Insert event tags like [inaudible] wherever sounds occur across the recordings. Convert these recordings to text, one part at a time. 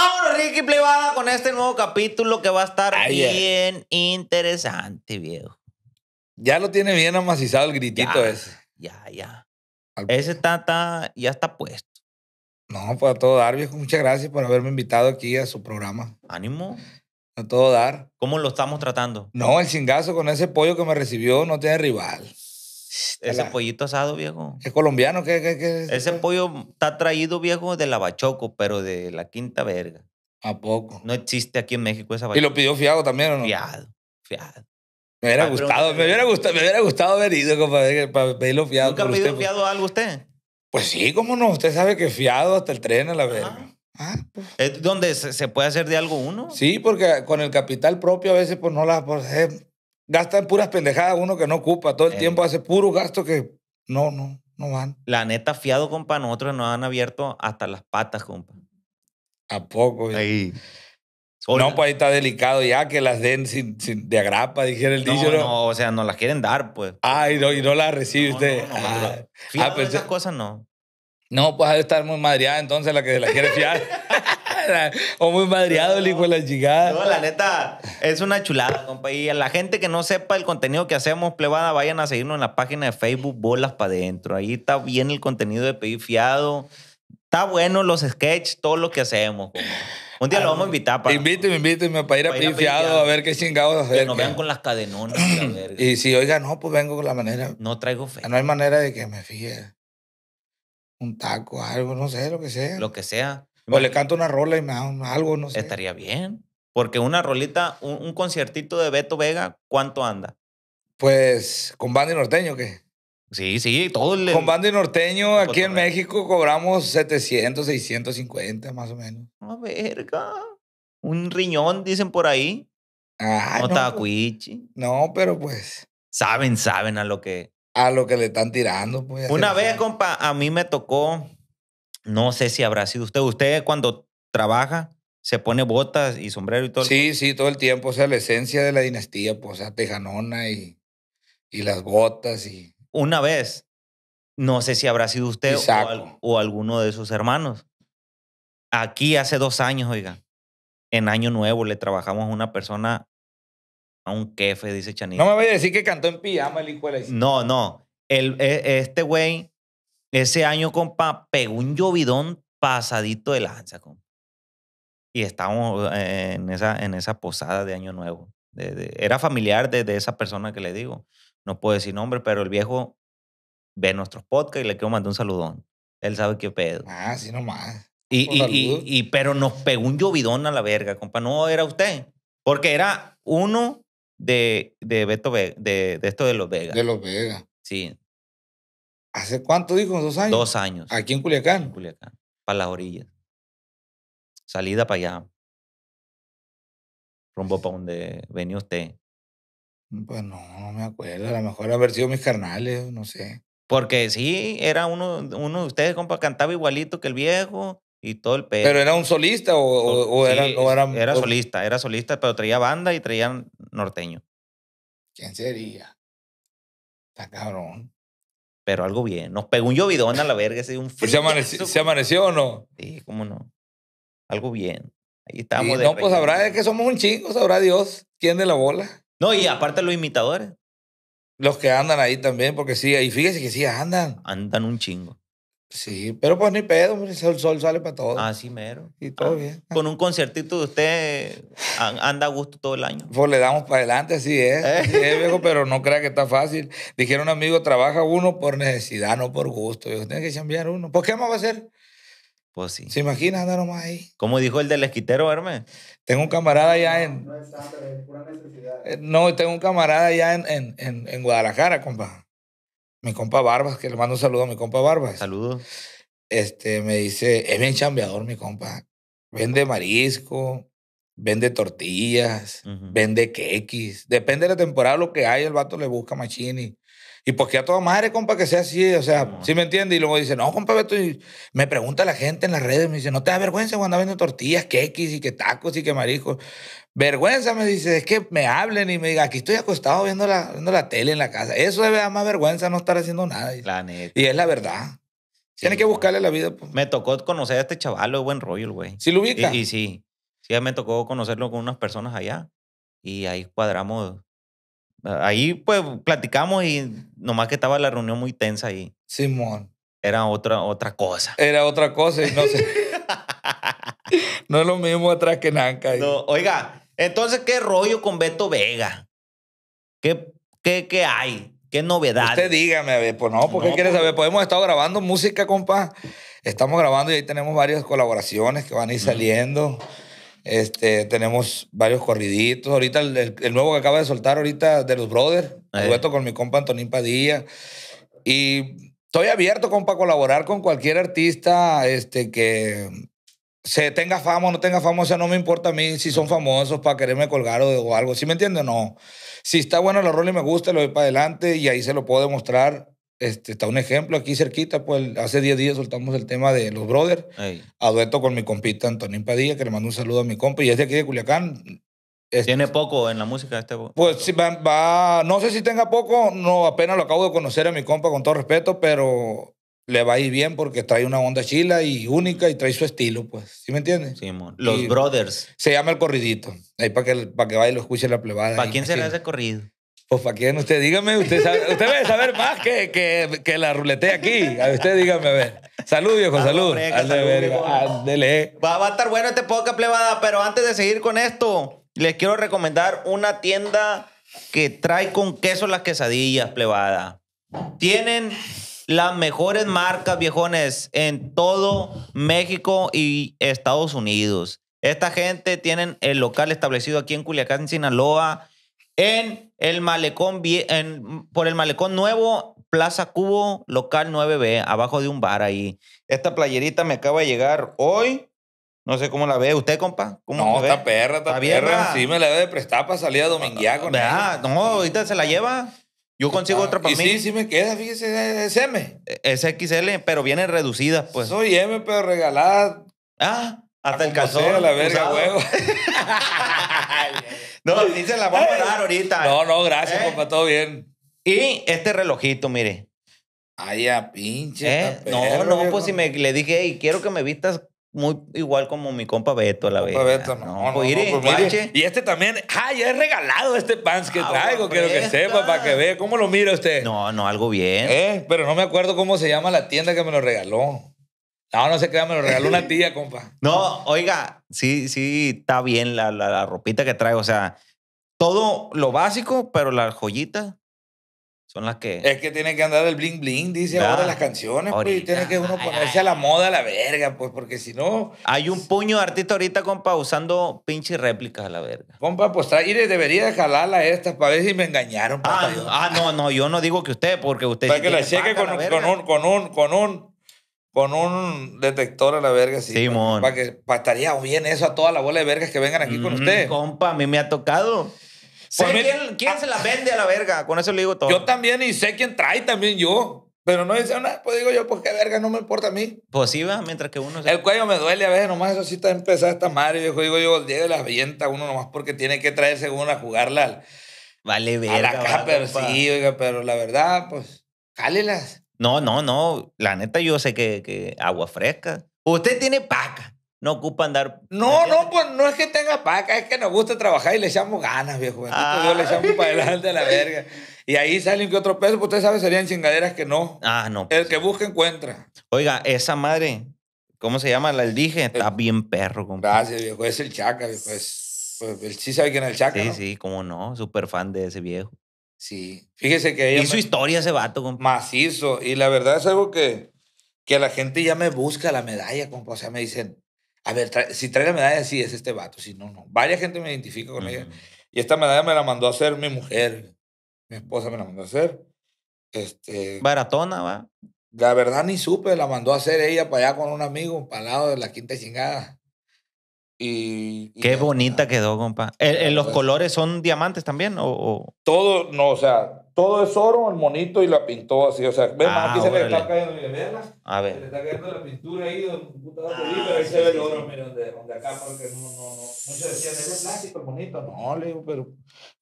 Vámonos, Ricky Plebada, con este nuevo capítulo que va a estar bien interesante, viejo. Ya lo tiene bien amasizado el gritito ese. Ya, ya. Ese está, ya está puesto. No, pues a todo dar, viejo. Muchas gracias por haberme invitado aquí a su programa. Ánimo. A todo dar. ¿Cómo lo estamos tratando? No, el chingazo con ese pollo que me recibió no tiene rival. Ese pollito asado, viejo. ¿Es colombiano? ¿Qué, Ese pollo está traído, viejo, de la Bachoco, pero de la Quinta Verga. ¿A poco? No existe aquí en México esa Bachoco. ¿Y lo pidió fiado también o no? Fiado, fiado. Me hubiera, gustado, me hubiera gustado, me haber ido para pedirlo fiado. ¿Nunca ha pedido fiado algo usted? Pues sí, cómo no. Usted sabe que fiado hasta el tren a la verga. Ah, pues. ¿Es donde se puede hacer de algo uno? Sí, porque con el capital propio a veces pues no la... Pues, eh, gastan puras pendejadas uno que no ocupa. Todo el eh. tiempo hace puro gasto que no, no, no van. La neta, fiado, compa, nosotros nos han abierto hasta las patas, compa. ¿A poco? Ahí. No, pues ahí está delicado ya que las den de agrapa, dijera el dicho. No, no, o sea, no las quieren dar, pues. Ah, y no, y no las recibe usted. ah, pero ah, pues, esas eh. cosas no. No, pues ha de estar muy madreada entonces la que se la quiere fiar. [laughs] o muy madreado el hijo de la chingada. No, la neta, es una chulada, compa. Y a la gente que no sepa el contenido que hacemos, plebada, vayan a seguirnos en la página de Facebook Bolas para Adentro. Ahí está bien el contenido de pedir fiado. Está bueno los sketches, todo lo que hacemos, Un día lo ah, vamos a invitar para. me invíteme para ir a pifiado a ver qué chingados hacer. Que nos vean con las cadenonas. [clears throat] Y si oiga, no, pues vengo con la manera. No traigo fe. No hay manera de que me fije. Un taco, algo, no sé, lo que sea. Lo que sea. O le canto una rola y me da algo, no sé. Estaría bien. Porque una rolita, un, conciertito de Beto Vega, ¿cuánto anda? Pues con Bando norteño, ¿qué? Sí, sí, todo el... Con Bando y norteño, aquí en México cobramos 700, 650 más o menos. ¡Ah, verga. Un riñón, dicen por ahí. Ah, no, estaba pues, cuichi. No, pero pues... Saben, saben a lo que... A lo que le están tirando. Pues, Una vez, compa, a mí me tocó no sé si habrá sido usted. Usted cuando trabaja se pone botas y sombrero y todo. Sí, sí, todo el tiempo. O sea, la esencia de la dinastía, pues, o sea, tejanona y, y las botas y... Una vez, no sé si habrá sido usted o, alguno de sus hermanos. Aquí hace dos años, oiga, en Año Nuevo le trabajamos a una persona a un jefe, dice Chanito. No me voy a decir que cantó en pijama el hijo de la No, no. El, e, este güey ese año, compa, pegó un llovidón pasadito de lanza, compa. Y estábamos eh, en, esa, en esa posada de Año Nuevo. De, era familiar de, de, esa persona que le digo. No puedo decir nombre, pero el viejo ve nuestros podcasts y le quiero mandar un saludón. Él sabe qué pedo. Ah, sí, nomás. Y, y, y, pero nos pegó un llovidón a la verga, compa. No era usted. Porque era uno de, de Beto de, de esto de Los Vegas. De Los Vegas. Sí. ¿Hace cuánto dijo? ¿Dos años? Dos años. ¿Aquí en Culiacán? Culiacán, para las orillas. Salida para allá. Rumbo para donde venía usted. Pues no, no me acuerdo. A lo mejor haber sido mis carnales, no sé. Porque sí, era uno, uno de ustedes, compa, cantaba igualito que el viejo y todo el pedo. ¿Pero era un solista o, o, era, o era, era...? solista, era solista, pero traía banda y traía norteño. ¿Quién sería? Está cabrón pero algo bien. Nos pegó un llovidón a la verga, ese un ¿Se, amaneció, o no? Sí, cómo no. Algo bien. Ahí estamos. no, pues habrá que somos un chingo, sabrá Dios quién de la bola. No, y aparte los imitadores. Los que andan ahí también, porque sí, ahí fíjese que sí andan. Andan un chingo. Sí, pero pues ni pedo, el sol sale para todo. Ah, sí, mero. Y todo ah, bien. Con un concertito de usted anda a gusto todo el año. Pues le damos para adelante, sí es. ¿Eh? viejo, pero no crea que está fácil. Dijeron amigo, trabaja uno por necesidad, no por gusto. Yo, tiene que cambiar uno. ¿Por pues, ¿qué más va a ser? Pues sí. ¿Se imagina andar nomás ahí? Como dijo el del esquitero, Hermes. Tengo un camarada allá en. No, es es pura necesidad. Eh, no, tengo un camarada allá en, en, en, en Guadalajara, compa mi compa Barbas, que le mando un saludo a mi compa Barbas. Saludos. Este, me dice, es bien chambeador mi compa. Vende marisco, vende tortillas, vende quequis. Depende de la temporada, lo que hay, el vato le busca machini. Y pues que a toda madre, compa, que sea así, o sea, si ¿sí me entiende? Y luego dice, no, compa, me pregunta la gente en las redes, me dice, no te da vergüenza cuando anda vendiendo tortillas, quequis y que tacos y que mariscos. Vergüenza, me dice, es que me hablen y me digan, aquí estoy acostado viendo la, viendo la tele en la casa. Eso debe dar más vergüenza no estar haciendo nada. La Y es la verdad. Tiene que buscarle la vida. Pues. Me tocó conocer a este chaval, buen rollo, güey. Sí, lo ubica. Y, sí. Sí, me tocó conocerlo con unas personas allá. Y ahí cuadramos. Ahí, pues, platicamos y nomás que estaba la reunión muy tensa ahí. Simón. Era otra, otra cosa. Era otra cosa y no sé. [laughs] no es lo mismo atrás que Nanca. No, oiga, entonces, ¿qué rollo con Beto Vega? ¿Qué, qué, qué hay? ¿Qué novedad? Usted dígame, pues no, ¿por qué quiere pues saber? Pues hemos estado grabando música, compa. Estamos grabando y ahí tenemos varias colaboraciones que van a ir saliendo. Este, tenemos varios corriditos. Ahorita el, nuevo que acaba de soltar ahorita de los Brothers, eh. dueto con mi compa Antonín Padilla. Y estoy abierto, compa, a colaborar con cualquier artista este, que se tenga fama o no tenga fama, o sea, no me importa a mí si son famosos para quererme colgar o, algo. ¿Sí me entiendes? No. Si está bueno la rol y me gusta, lo voy para adelante y ahí se lo puedo demostrar. Este, está un ejemplo aquí cerquita, pues hace 10 días soltamos el tema de los brothers, a dueto con mi compita Antonín Padilla, que le mando un saludo a mi compa, y es de aquí de Culiacán. ¿Tiene poco en la música este? Pues no sé si tenga poco, no, apenas lo acabo de conocer a mi compa con todo respeto, pero le va a ir bien porque trae una onda chila y única y trae su estilo, pues. ¿Sí me entiendes? Sí, Los Brothers. Se llama El Corridito. Ahí para que, para que vaya y lo escuche la plebada. ¿Para quién se le hace corrido? Pues para quién usted, dígame, usted, debe saber más que, la ruletea aquí. usted dígame, a ver. Salud, viejo, ah, salud. salud Ándele. Va, a estar bueno este podcast, plebada, pero antes de seguir con esto, les quiero recomendar una tienda que trae con queso las quesadillas, plebada. Tienen las mejores marcas, viejones, en todo México y Estados Unidos. Esta gente tienen el local establecido aquí en Culiacán, Sinaloa, en el malecón, en, por el malecón nuevo, Plaza Cubo, local 9B, abajo de un bar ahí. Esta playerita me acaba de llegar hoy. No sé cómo la ve usted, compa. ¿Cómo no, esta perra, esta perra. sí, me la debe prestar para salir a dominguear con ella. No, ahorita se la lleva. Yo consigo otra para y mí. Sí, sí me queda, fíjese, es M. Es XL, pero viene reducida, pues. Soy M, pero regalada. Ah, hasta el calzón. la verga, huevo. [laughs] [laughs] no, dice la voy a dar ahorita. No, no, gracias, ¿Eh? papá, todo bien. Y este relojito, mire. Ay, a pinche. ¿Eh? no, no, pues si me le dije, hey, quiero que me vistas muy igual como mi compa Beto a la vez. Beto, no. no, no, pues y este también, ¡Ay, ya he regalado este pants que ah, traigo, quiero que sepa, para que vea cómo lo mira usted. No, no, algo bien. Eh, pero no me acuerdo cómo se llama la tienda que me lo regaló. No, no sé qué me lo regaló una tía, [laughs] compa. No, oiga, sí, sí, está bien la, ropita que traigo. O sea, todo lo básico, pero las joyitas son las que. Es que tiene que andar el bling bling, dice ahora las canciones, pues, y tiene que uno ponerse a la moda, a la verga, pues, porque si no. Hay un puño de artista ahorita, compa, usando pinches réplicas a la verga. Compa, pues y debería jalarla a estas para ver si me engañaron. Ah, ah, no, no, yo no digo que usted, porque usted. Para que la cheque con, un, con un, con un, con un detector a la verga, sí. Pues, para, que para bien eso a toda la bola de vergas que vengan aquí con usted. Compa, a mí me ha tocado quién, se la ah. vende a la verga, con eso le digo todo. Yo también y sé quién trae también yo. Pero no dice nada, pues digo yo, pues qué verga, no me importa a mí. Pues sí, mientras que uno... El cuello me duele a veces, nomás eso sí está empezada esta madre. Yo digo yo, el día de la avienta uno nomás porque tiene que traerse uno a jugarla al... Vale verga. pero sí, oiga, pero la verdad, pues, cálelas. No, no, no. La neta, yo sé que, que agua fresca. Usted tiene paca no ocupa andar. No, no, pues no es que tenga paca, es que nos gusta trabajar y le echamos ganas, viejo. Yo le ah. echamos para adelante a la [laughs] verga. Y ahí salen que otro peso, pues usted sabe, serían chingaderas que no. Ah, no. Pues el que busca encuentra. Oiga, esa madre, ¿cómo se llama? La el dije, eh, está bien perro, compadre. Gracias, viejo. Es el Chaca, viejo. pues, sí sabe quién es el Chaca. Sí, ¿no? sí, cómo no. Súper fan de ese viejo. Sí. Fíjese que ella. Hizo historia ese vato, compadre. Macizo. Y la verdad es algo que, que la gente ya me busca la medalla, compa. O sea, me dicen a ver, si trae la medalla, sí, es este vato. Si no, no. Varias gente me identifica con ella. Y esta medalla me la mandó a hacer mi mujer. Mi esposa me la mandó a hacer. Este, Baratona, va. La verdad ni supe, la mandó a hacer ella para allá con un amigo, para el lado de la quinta chingada. Y, Qué bonita quedó, compa. ¿El, en eh, los colores son diamantes también? o, Todo, no, o sea, todo es oro, el monito y la pintó así. O sea, ven, más aquí ah, se le está cayendo, mira, verga. A ver. Se le está cayendo la pintura ahí, donde ah, ahí se ve el oro, mira, donde, acá, porque no, no, Muchos decían, es plástico, el monito. No, le digo, pero,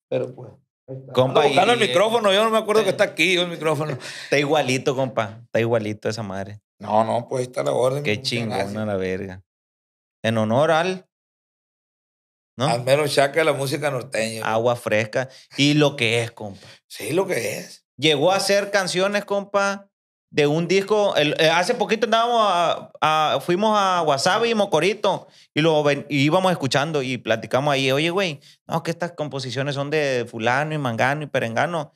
pero pues. Compa, está. buscando el micrófono, yo no me acuerdo que está aquí el micrófono. Está igualito, compa. Está igualito esa madre. No, no, pues ahí está la orden. Qué chingona la verga. En honor al. Al menos que la música norteña. Agua fresca. Y lo que es, compa. Sí, lo que es. Llegó a hacer canciones, compa, de un disco. Eh, hace poquito andábamos a, fuimos a Wasabi y Mocorito y lo íbamos escuchando y platicamos ahí. Oye, güey, no, que estas composiciones son de fulano y mangano y perengano.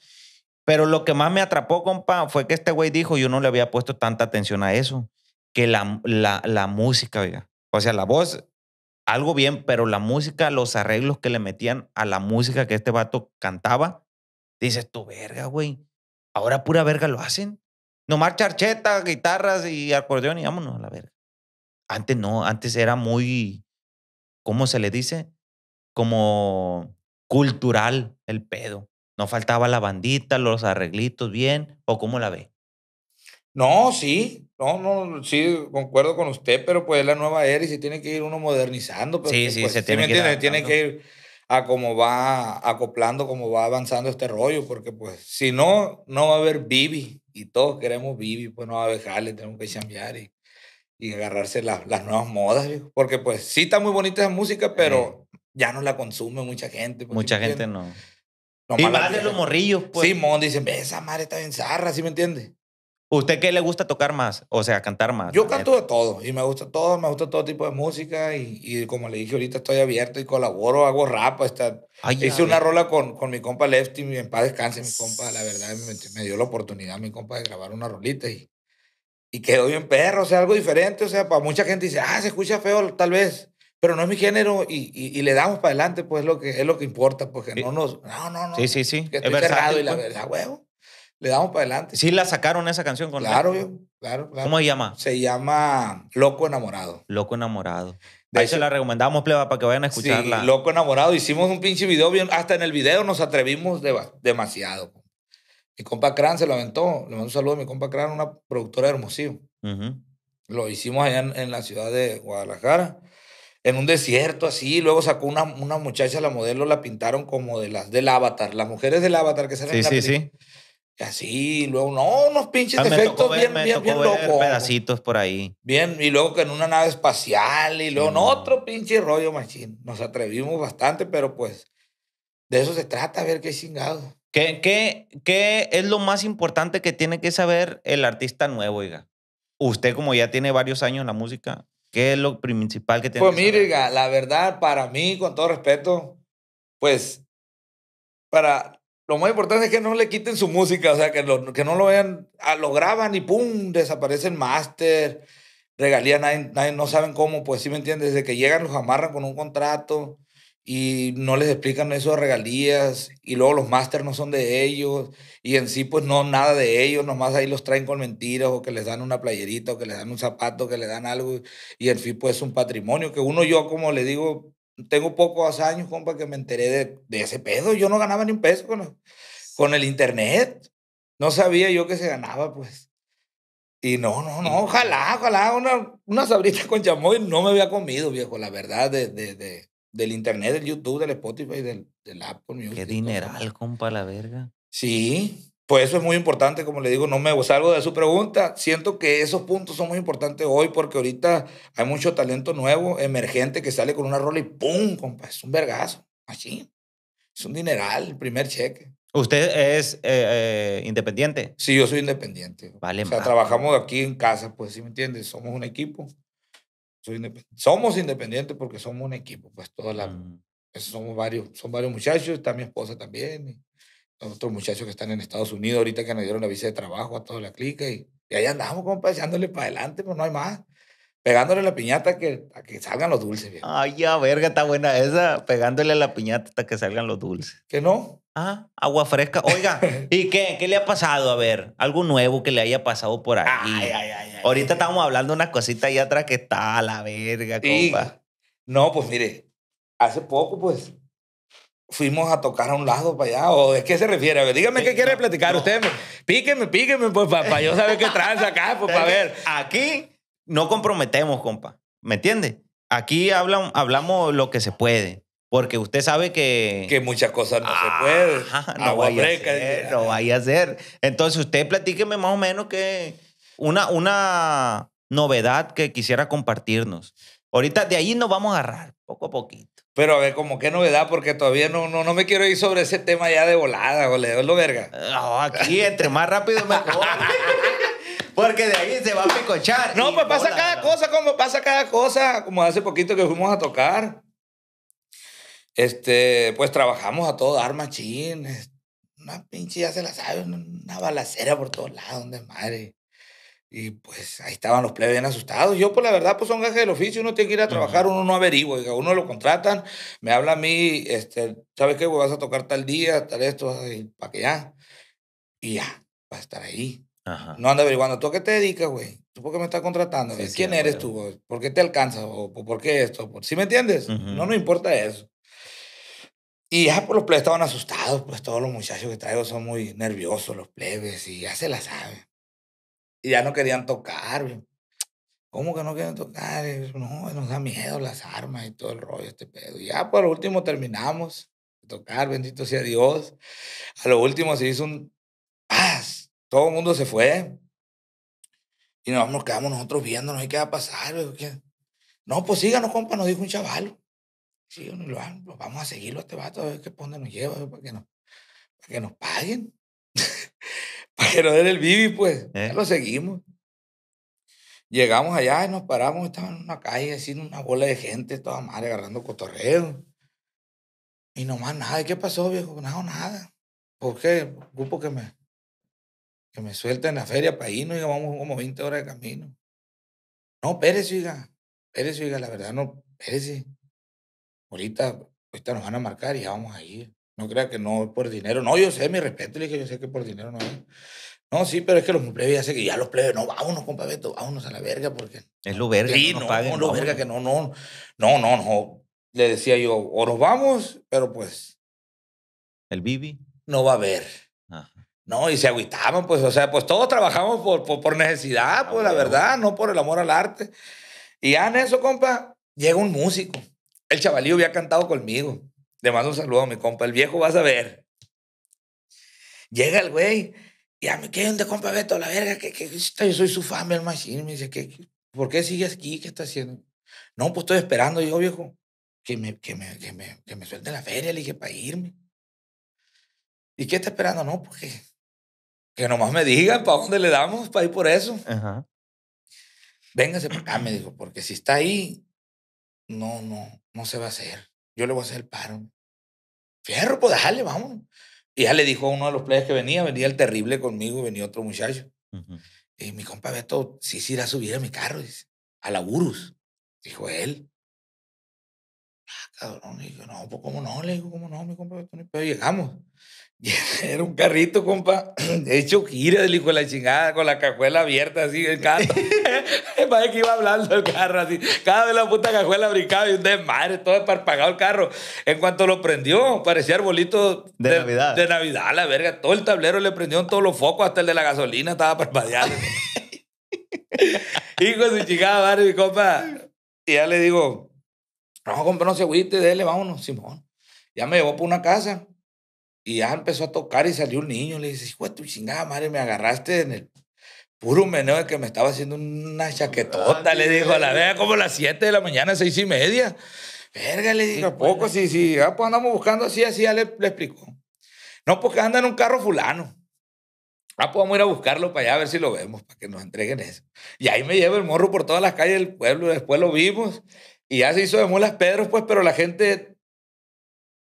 Pero lo que más me atrapó, compa, fue que este güey dijo, yo no le había puesto tanta atención a eso, que la, la, la música, O sea, la voz algo bien, pero la música, los arreglos que le metían a la música que este vato cantaba, dices tu verga, güey. Ahora pura verga lo hacen. Nomás charcheta, guitarras y acordeón y vámonos a la verga. Antes no, antes era muy, ¿cómo se le dice? Como cultural el pedo. No faltaba la bandita, los arreglitos bien, o cómo la ve. No, sí, no, no, sí, concuerdo con usted, pero pues es la nueva era y se tiene que ir uno modernizando. Pues, sí, sí, pues, se tiene, que ir tiene que ir a cómo va acoplando, cómo va avanzando este rollo, porque pues si no, no va a haber Bibi y todos queremos Vivi, pues no va a dejarle, tenemos que cambiar y, y agarrarse las nuevas modas, porque pues sí está muy bonita esa música, pero ya no la consume mucha gente. Pues, mucha gente no. y más de los morrillos, pues. Simón dice dicen, esa madre está bien zarra, ¿sí me entiendes? ¿Usted qué le gusta tocar más? O sea, cantar más. Yo eh. canto de todo y me gusta todo, me gusta todo tipo de música y, y como le dije ahorita estoy abierto y colaboro, hago rap, está hice una rola con, con mi compa Lefty, mi paz descanse mi compa, la verdad me, dio la oportunidad mi compa de grabar una rolita y, y quedó bien perro, o sea, algo diferente, o sea, para mucha gente dice, ah, se escucha feo tal vez, pero no es mi género y, y, le damos para adelante, pues es lo que, es lo que importa, porque no nos, no, no, no, sí, sí, sí. Que es cerrado y la pues. verdad, huevo le damos para adelante. Sí, la sacaron esa canción con Claro, la... claro, claro. ¿Cómo se llama? Se llama Loco Enamorado. Loco Enamorado. De Ahí se la recomendamos, pleba, para que vayan a escucharla. Loco Enamorado. Hicimos un pinche video bien. Hasta en el video nos atrevimos demasiado. Mi compa Cran se lo aventó. Le mando un saludo a mi compa Cran, una productora de Lo hicimos allá en, la ciudad de Guadalajara, en un desierto así. Luego sacó una, muchacha, la modelo, la pintaron como de las del Avatar. Las mujeres del Avatar que salen sí, en la sí, sí. Así, luego, no, unos pinches ah, efectos bien, bien, bien locos. pedacitos por ahí. Bien, y luego que en una nave espacial, y luego en otro pinche rollo, machín. Nos atrevimos bastante, pero pues de eso se trata, a ver qué chingado. ¿Qué, qué, ¿Qué es lo más importante que tiene que saber el artista nuevo, oiga? Usted, como ya tiene varios años en la música, ¿qué es lo principal que tiene pues, que saber? Pues mire, la verdad, para mí, con todo respeto, pues para lo más importante es que no le quiten su música, o sea, que, que no lo vean, a, ah, lo graban y ¡pum! desaparecen máster, regalías, nadie, no saben cómo, pues sí me entiendes, desde que llegan los amarran con un contrato y no les explican eso de regalías y luego los máster no son de ellos y en sí pues no nada de ellos, nomás ahí los traen con mentiras o que les dan una playerita o que les dan un zapato, que les dan algo y en fin pues es un patrimonio que uno yo como le digo tengo pocos años, compa, que me enteré de, ese pedo. Yo no ganaba ni un peso con, el, con el internet. No sabía yo que se ganaba, pues. Y no, no, no, ojalá, ojalá, una, una sabrita con chamoy no me había comido, viejo, la verdad, de, de, de del internet, del YouTube, del Spotify, del, del Apple Music. Qué dineral, compa, la verga. Sí, pues eso es muy importante, como le digo, no me salgo de su pregunta. Siento que esos puntos son muy importantes hoy porque ahorita hay mucho talento nuevo, emergente, que sale con una rola y ¡pum! Compa, es un vergazo, así. Es un dineral, primer cheque. ¿Usted es eh, eh, independiente? Sí, yo soy independiente. Vale, o sea, trabajamos aquí en casa, pues, ¿sí me entiendes? Somos un equipo. Soy Somos independientes porque somos un equipo, pues, toda la... Mm. Pues, somos varios, son varios muchachos, está mi esposa también otros muchachos que están en Estados Unidos ahorita que nos dieron la visa de trabajo a toda la clica y, ahí andamos, compa, echándole para adelante, pues no hay más. Pegándole la piñata que, que salgan los dulces. Ay, ya, verga, está buena esa. Pegándole la piñata hasta que salgan los dulces. ¿Qué no? Ah, agua fresca. Oiga, ¿y qué? ¿Qué le ha pasado? A ver, algo nuevo que le haya pasado por ahí. [laughs] Ay, ay, ay, Ahorita estábamos hablando de una cosita ahí atrás que está a la verga, compa. no, pues mire, hace poco, pues, fuimos a tocar a un lado para allá. ¿O de qué se refiere? dígame qué quiere platicar usted. Píqueme, píqueme, pues, para, yo saber qué tranza acá, pues, para ver. Aquí no comprometemos, compa. ¿Me entiende? Aquí hablan, hablamos lo que se puede. Porque usted sabe que... Que muchas cosas no se pueden. No Agua vaya a ser, no vaya a ser. Entonces usted platíqueme más o menos que una, una novedad que quisiera compartirnos. Ahorita de ahí nos vamos a agarrar, poco a poquito. Pero a ver, como qué novedad, porque todavía no, no, no me quiero ir sobre ese tema ya de volada, o le doy lo verga. No, aquí entre más rápido mejor. [laughs] Porque de ahí se va a picochar. No, pues pasa cada cosa, como pasa cada cosa. Como hace poquito que fuimos a tocar. Este, pues trabajamos a todo dar machín. Una pinche, ya se la sabe, una balacera por todos lados, de madre. Y pues ahí estaban los plebes bien asustados. Yo, pues la verdad, pues son gajes del oficio, uno tiene que ir a trabajar, uno no averigua, uno lo contratan, me habla a mí, este, ¿sabes qué? Pues vas a tocar tal día, tal esto, para que ya. Y ya, va a estar ahí. No anda averiguando, ¿tú a qué te dedicas, güey? ¿Tú por qué me estás contratando? ¿Quién eres tú? güey? ¿Por qué te alcanzas? por qué esto? ¿Sí me entiendes? No nos importa eso. Y ya pues, los plebes estaban asustados, pues todos los muchachos que traigo son muy nerviosos, los plebes, y ya se la saben y ya no querían tocar. ¿Cómo que no quieren tocar? No, nos da miedo las armas y todo el rollo, este pedo. Y ya por último terminamos de tocar, bendito sea Dios. A lo último se hizo un paz, todo el mundo se fue. Y nos, quedamos nosotros viendo, no qué va a pasar. No, pues síganos, compa, nos dijo un chaval. Sí, pues vamos a seguirlo a este vato, a ver qué pone nos lleva, para que nos, para que nos paguen. [laughs] pero que el bibi, pues. ¿Eh? lo seguimos. Llegamos allá y nos paramos, estaba en una calle, así, una bola de gente, toda madre, agarrando cotorreo. Y nomás nada, qué pasó, viejo? Pues nada, nada. ¿Por qué? que me, que me suelten la feria para irnos, y vamos como 20 horas de camino. No, Pérez, oiga. Pérez, oiga, la verdad, no, pérez Ahorita, ahorita nos van a marcar y ya vamos a ir. No crea que no por dinero. No, yo sé, mi respeto, le dije, yo sé que por dinero no No, sí, pero es que los plebes ya sé que ya los plebes, no, vámonos, compa Beto, vámonos a la verga, porque. Es lo verga, que no, no, no, lo verga que no, no, no, no, no. Le decía yo, o nos vamos, pero pues. El Bibi. No va a haber. No, y se agüitaban, pues, o sea, pues todos trabajamos por, por, necesidad, pues, la verdad, no por el amor al arte. Y ya en eso, compa, llega un músico. El chavalío había cantado conmigo. Le mando un saludo a mi compa. El viejo vas a ver. Llega el güey. Y a mí, un de compa Beto, la verga, que, yo soy su fan, el machine Me dice, ¿qué, por qué sigues aquí? ¿Qué está haciendo? No, pues estoy esperando, yo, viejo, que me, que me, que me, suelte la feria, le dije, para irme. ¿Y qué está esperando? No, porque pues que nomás me digan para dónde le damos, para ir por eso. Véngase para acá, me dijo, porque si está ahí, no, no, no se va a hacer yo le voy a hacer el paro. Fierro, pues déjale, vamos. Y ya le dijo a uno de los players que venía, venía el terrible conmigo, venía otro muchacho. Y mi compa Beto, sí, sí, irá a subir a mi carro, dice, a la Urus, dijo él. Ah, cabrón, y yo, no, pues cómo no, le digo, cómo no, mi compa Beto, ni llegamos. [laughs] Era un carrito, compa, [clears throat] hecho gira el hijo de la chingada, con la cajuela abierta así, el carro. [laughs] que iba hablando el carro así. Cada vez la puta cajuela brincaba y un desmadre, todo esparpagado el carro. En cuanto lo prendió, parecía arbolito de, Navidad. De Navidad, la verga. Todo el tablero le prendió en todos los focos, hasta el de la gasolina estaba parpadeando. [laughs] hijo de su chingada, madre, mi compa. Y ya le digo, no, compa, no se agüite, dele, vámonos, Simón. Ya me llevó por una casa y ya empezó a tocar y salió un niño. Le dice, hijo de tu chingada madre, me agarraste en el puro meneo de que me estaba haciendo una chaquetota. le dijo, a la vea como las 7 de la mañana, seis y media. Verga, le dijo, ¿a pues, poco? Sí, sí, Ah, pues andamos buscando así, así, ya le, le explicó. No, porque pues, anda en un carro fulano. Ah, pues vamos a ir a buscarlo para allá a ver si lo vemos, para que nos entreguen eso. Y ahí me lleva el morro por todas las calles del pueblo, después lo vimos. Y ya se hizo de mulas Pedros, pues, pero la gente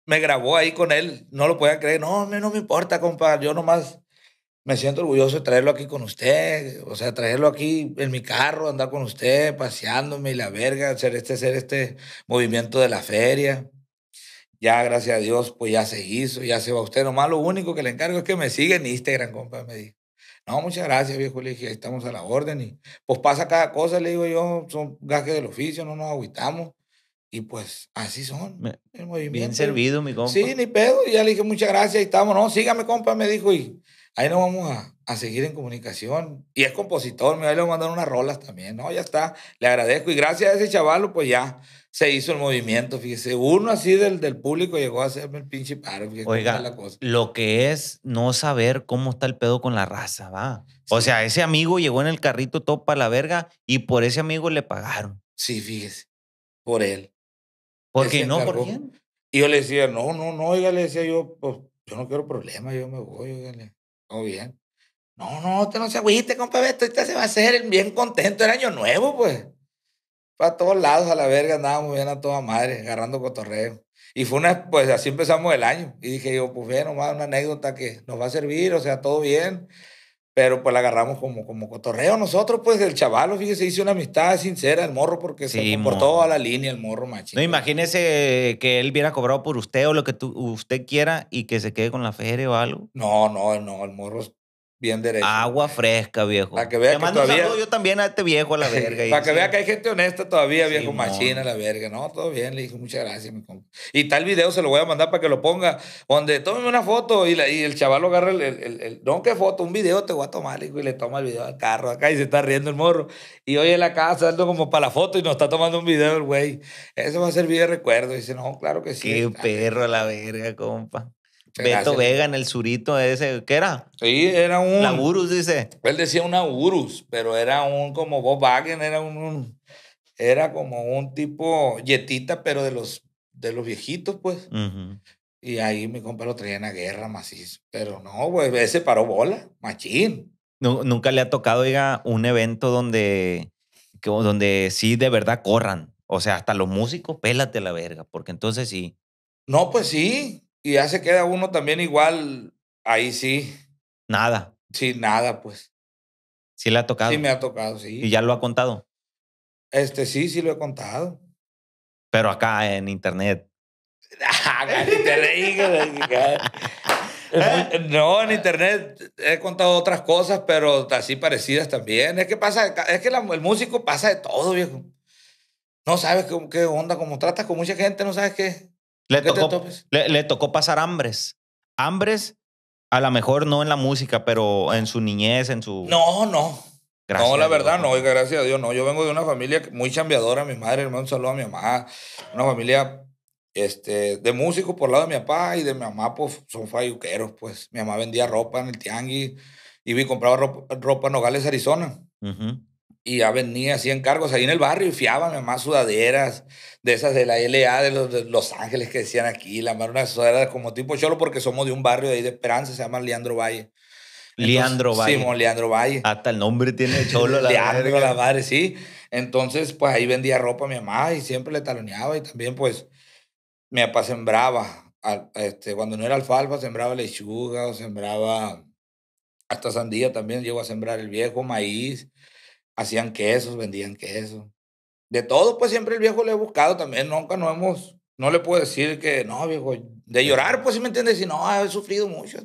me grabó ahí con él, no lo pueden creer. No, no, me importa, compadre, yo nomás me siento orgulloso de traerlo aquí con usted, o sea, traerlo aquí en mi carro, andar con usted, paseándome y la verga, hacer este, este movimiento de la feria. Ya, gracias a Dios, pues ya se hizo, ya se va usted. Nomás lo único que le encargo es que me siga en Instagram, compa, me dijo. No, muchas gracias, viejo. Le dije, ahí estamos a la orden. Y pues pasa cada cosa, le digo yo, son gajes del oficio, no nos aguitamos. Y pues así son. Bien servido, mi compa. Sí, ni pedo. Y ya le dije muchas gracias. y estamos. No, sígame, compa, me dijo. Y ahí nos vamos a, seguir en comunicación. Y es compositor, me va a mandar unas rolas también. No, ya está. Le agradezco. Y gracias a ese chaval, pues ya se hizo el movimiento. Fíjese, uno así del, del público llegó a hacerme el pinche paro. Oiga, lo que es no saber cómo está el pedo con la raza, va. O sea, ese amigo llegó en el carrito todo para la verga y por ese amigo le pagaron. Sí, fíjese. Por él. ¿Por qué no? ¿Por qué? Y yo le decía, no, no, no, oiga, le decía yo, pues yo no quiero problemas, yo me voy, oiga, todo bien. No, no, usted no se agüite, compa Beto, ahorita se va a hacer bien contento, el año nuevo, pues. Para todos lados, a la verga, andábamos bien a toda madre, agarrando cotorreo. Y fue una, pues así empezamos el año. Y dije yo, pues bien, nomás una anécdota que nos va a servir, o sea, todo bien. Pero pues la agarramos como, como cotorreo nosotros, pues el chavalo, fíjese, hizo una amistad sincera el morro porque se comportó a la línea el morro machito. No, imagínese que él hubiera cobrado por usted o lo que tú, usted quiera y que se quede con la feria o algo. No, no, no, el morro es bien derecho. Agua fresca, viejo. Para que vea todavía... yo también a este viejo a la [laughs] verga. Para que vea que hay gente honesta todavía, viejo machina, la verga. No, todo bien, le dijo, muchas gracias. Mi compa. Y tal video se lo voy a mandar para que lo ponga, donde tome una foto y, el chaval lo agarra el, el, No, ¿qué foto? Un video te voy a tomar, y le toma el video al carro acá y se está riendo el morro. Y hoy en la casa ando como para la foto y nos está tomando un video el güey. Eso va a servir de recuerdo. dice, no, claro que sí. Qué perro a la verga, compa. Beto Vega en el surito ese, ¿qué era? Sí, era un... La Urus, dice. Él decía una Urus, pero era un como Volkswagen, era un, era como un tipo yetita, pero de los, de los viejitos, pues. Y ahí mi compa lo traía en la guerra, macizo. Pero no, pues ese paró bola, machín. nunca le ha tocado, diga, un evento donde, donde sí de verdad corran. O sea, hasta los músicos, pélate la verga, porque entonces sí. No, pues sí, y ya se queda uno también igual, ahí sí. Nada. Sí, nada, pues. Sí le ha tocado. Sí me ha tocado, sí. ¿Y ya lo ha contado? Este, sí, sí lo he contado. Pero acá en internet. no, en internet he contado otras cosas, pero así parecidas también. Es que pasa, es que el músico pasa de todo, viejo. No sabes qué, qué onda, como tratas con mucha gente, no sabes qué. Le tocó, le, le tocó pasar hambres. Hambres, a lo mejor no en la música, pero en su niñez, en su... No, no. no, la verdad, no, gracias a Dios, no. Yo vengo de una familia muy chambeadora, mi madre, hermano, un saludo a mi mamá. Una familia este, de músicos por lado de mi papá y de mi mamá, pues son falluqueros, pues. Mi mamá vendía ropa en el tianguis y compraba ropa, en Nogales, Arizona y ya venía, hacían cargos ahí en el barrio y fiaban más sudaderas de esas de la LA de los, Ángeles que decían aquí, la marona una como tipo cholo porque somos de un barrio de ahí de Esperanza, se llama Leandro Valle. Leandro Valle. Sí, Leandro Valle. Hasta el nombre tiene cholo. Leandro, madre. la sí. Entonces, pues ahí vendía ropa a mi mamá y siempre le taloneaba y también, pues, mi papá sembraba, este, cuando no era alfalfa, sembraba lechuga o sembraba hasta sandía también, llegó a sembrar el viejo maíz hacían quesos, vendían quesos. De todo, pues siempre el viejo le he buscado también, nunca no hemos, no le puedo decir que, no, viejo, de llorar, pues si me entiendes, si no, he sufrido mucho.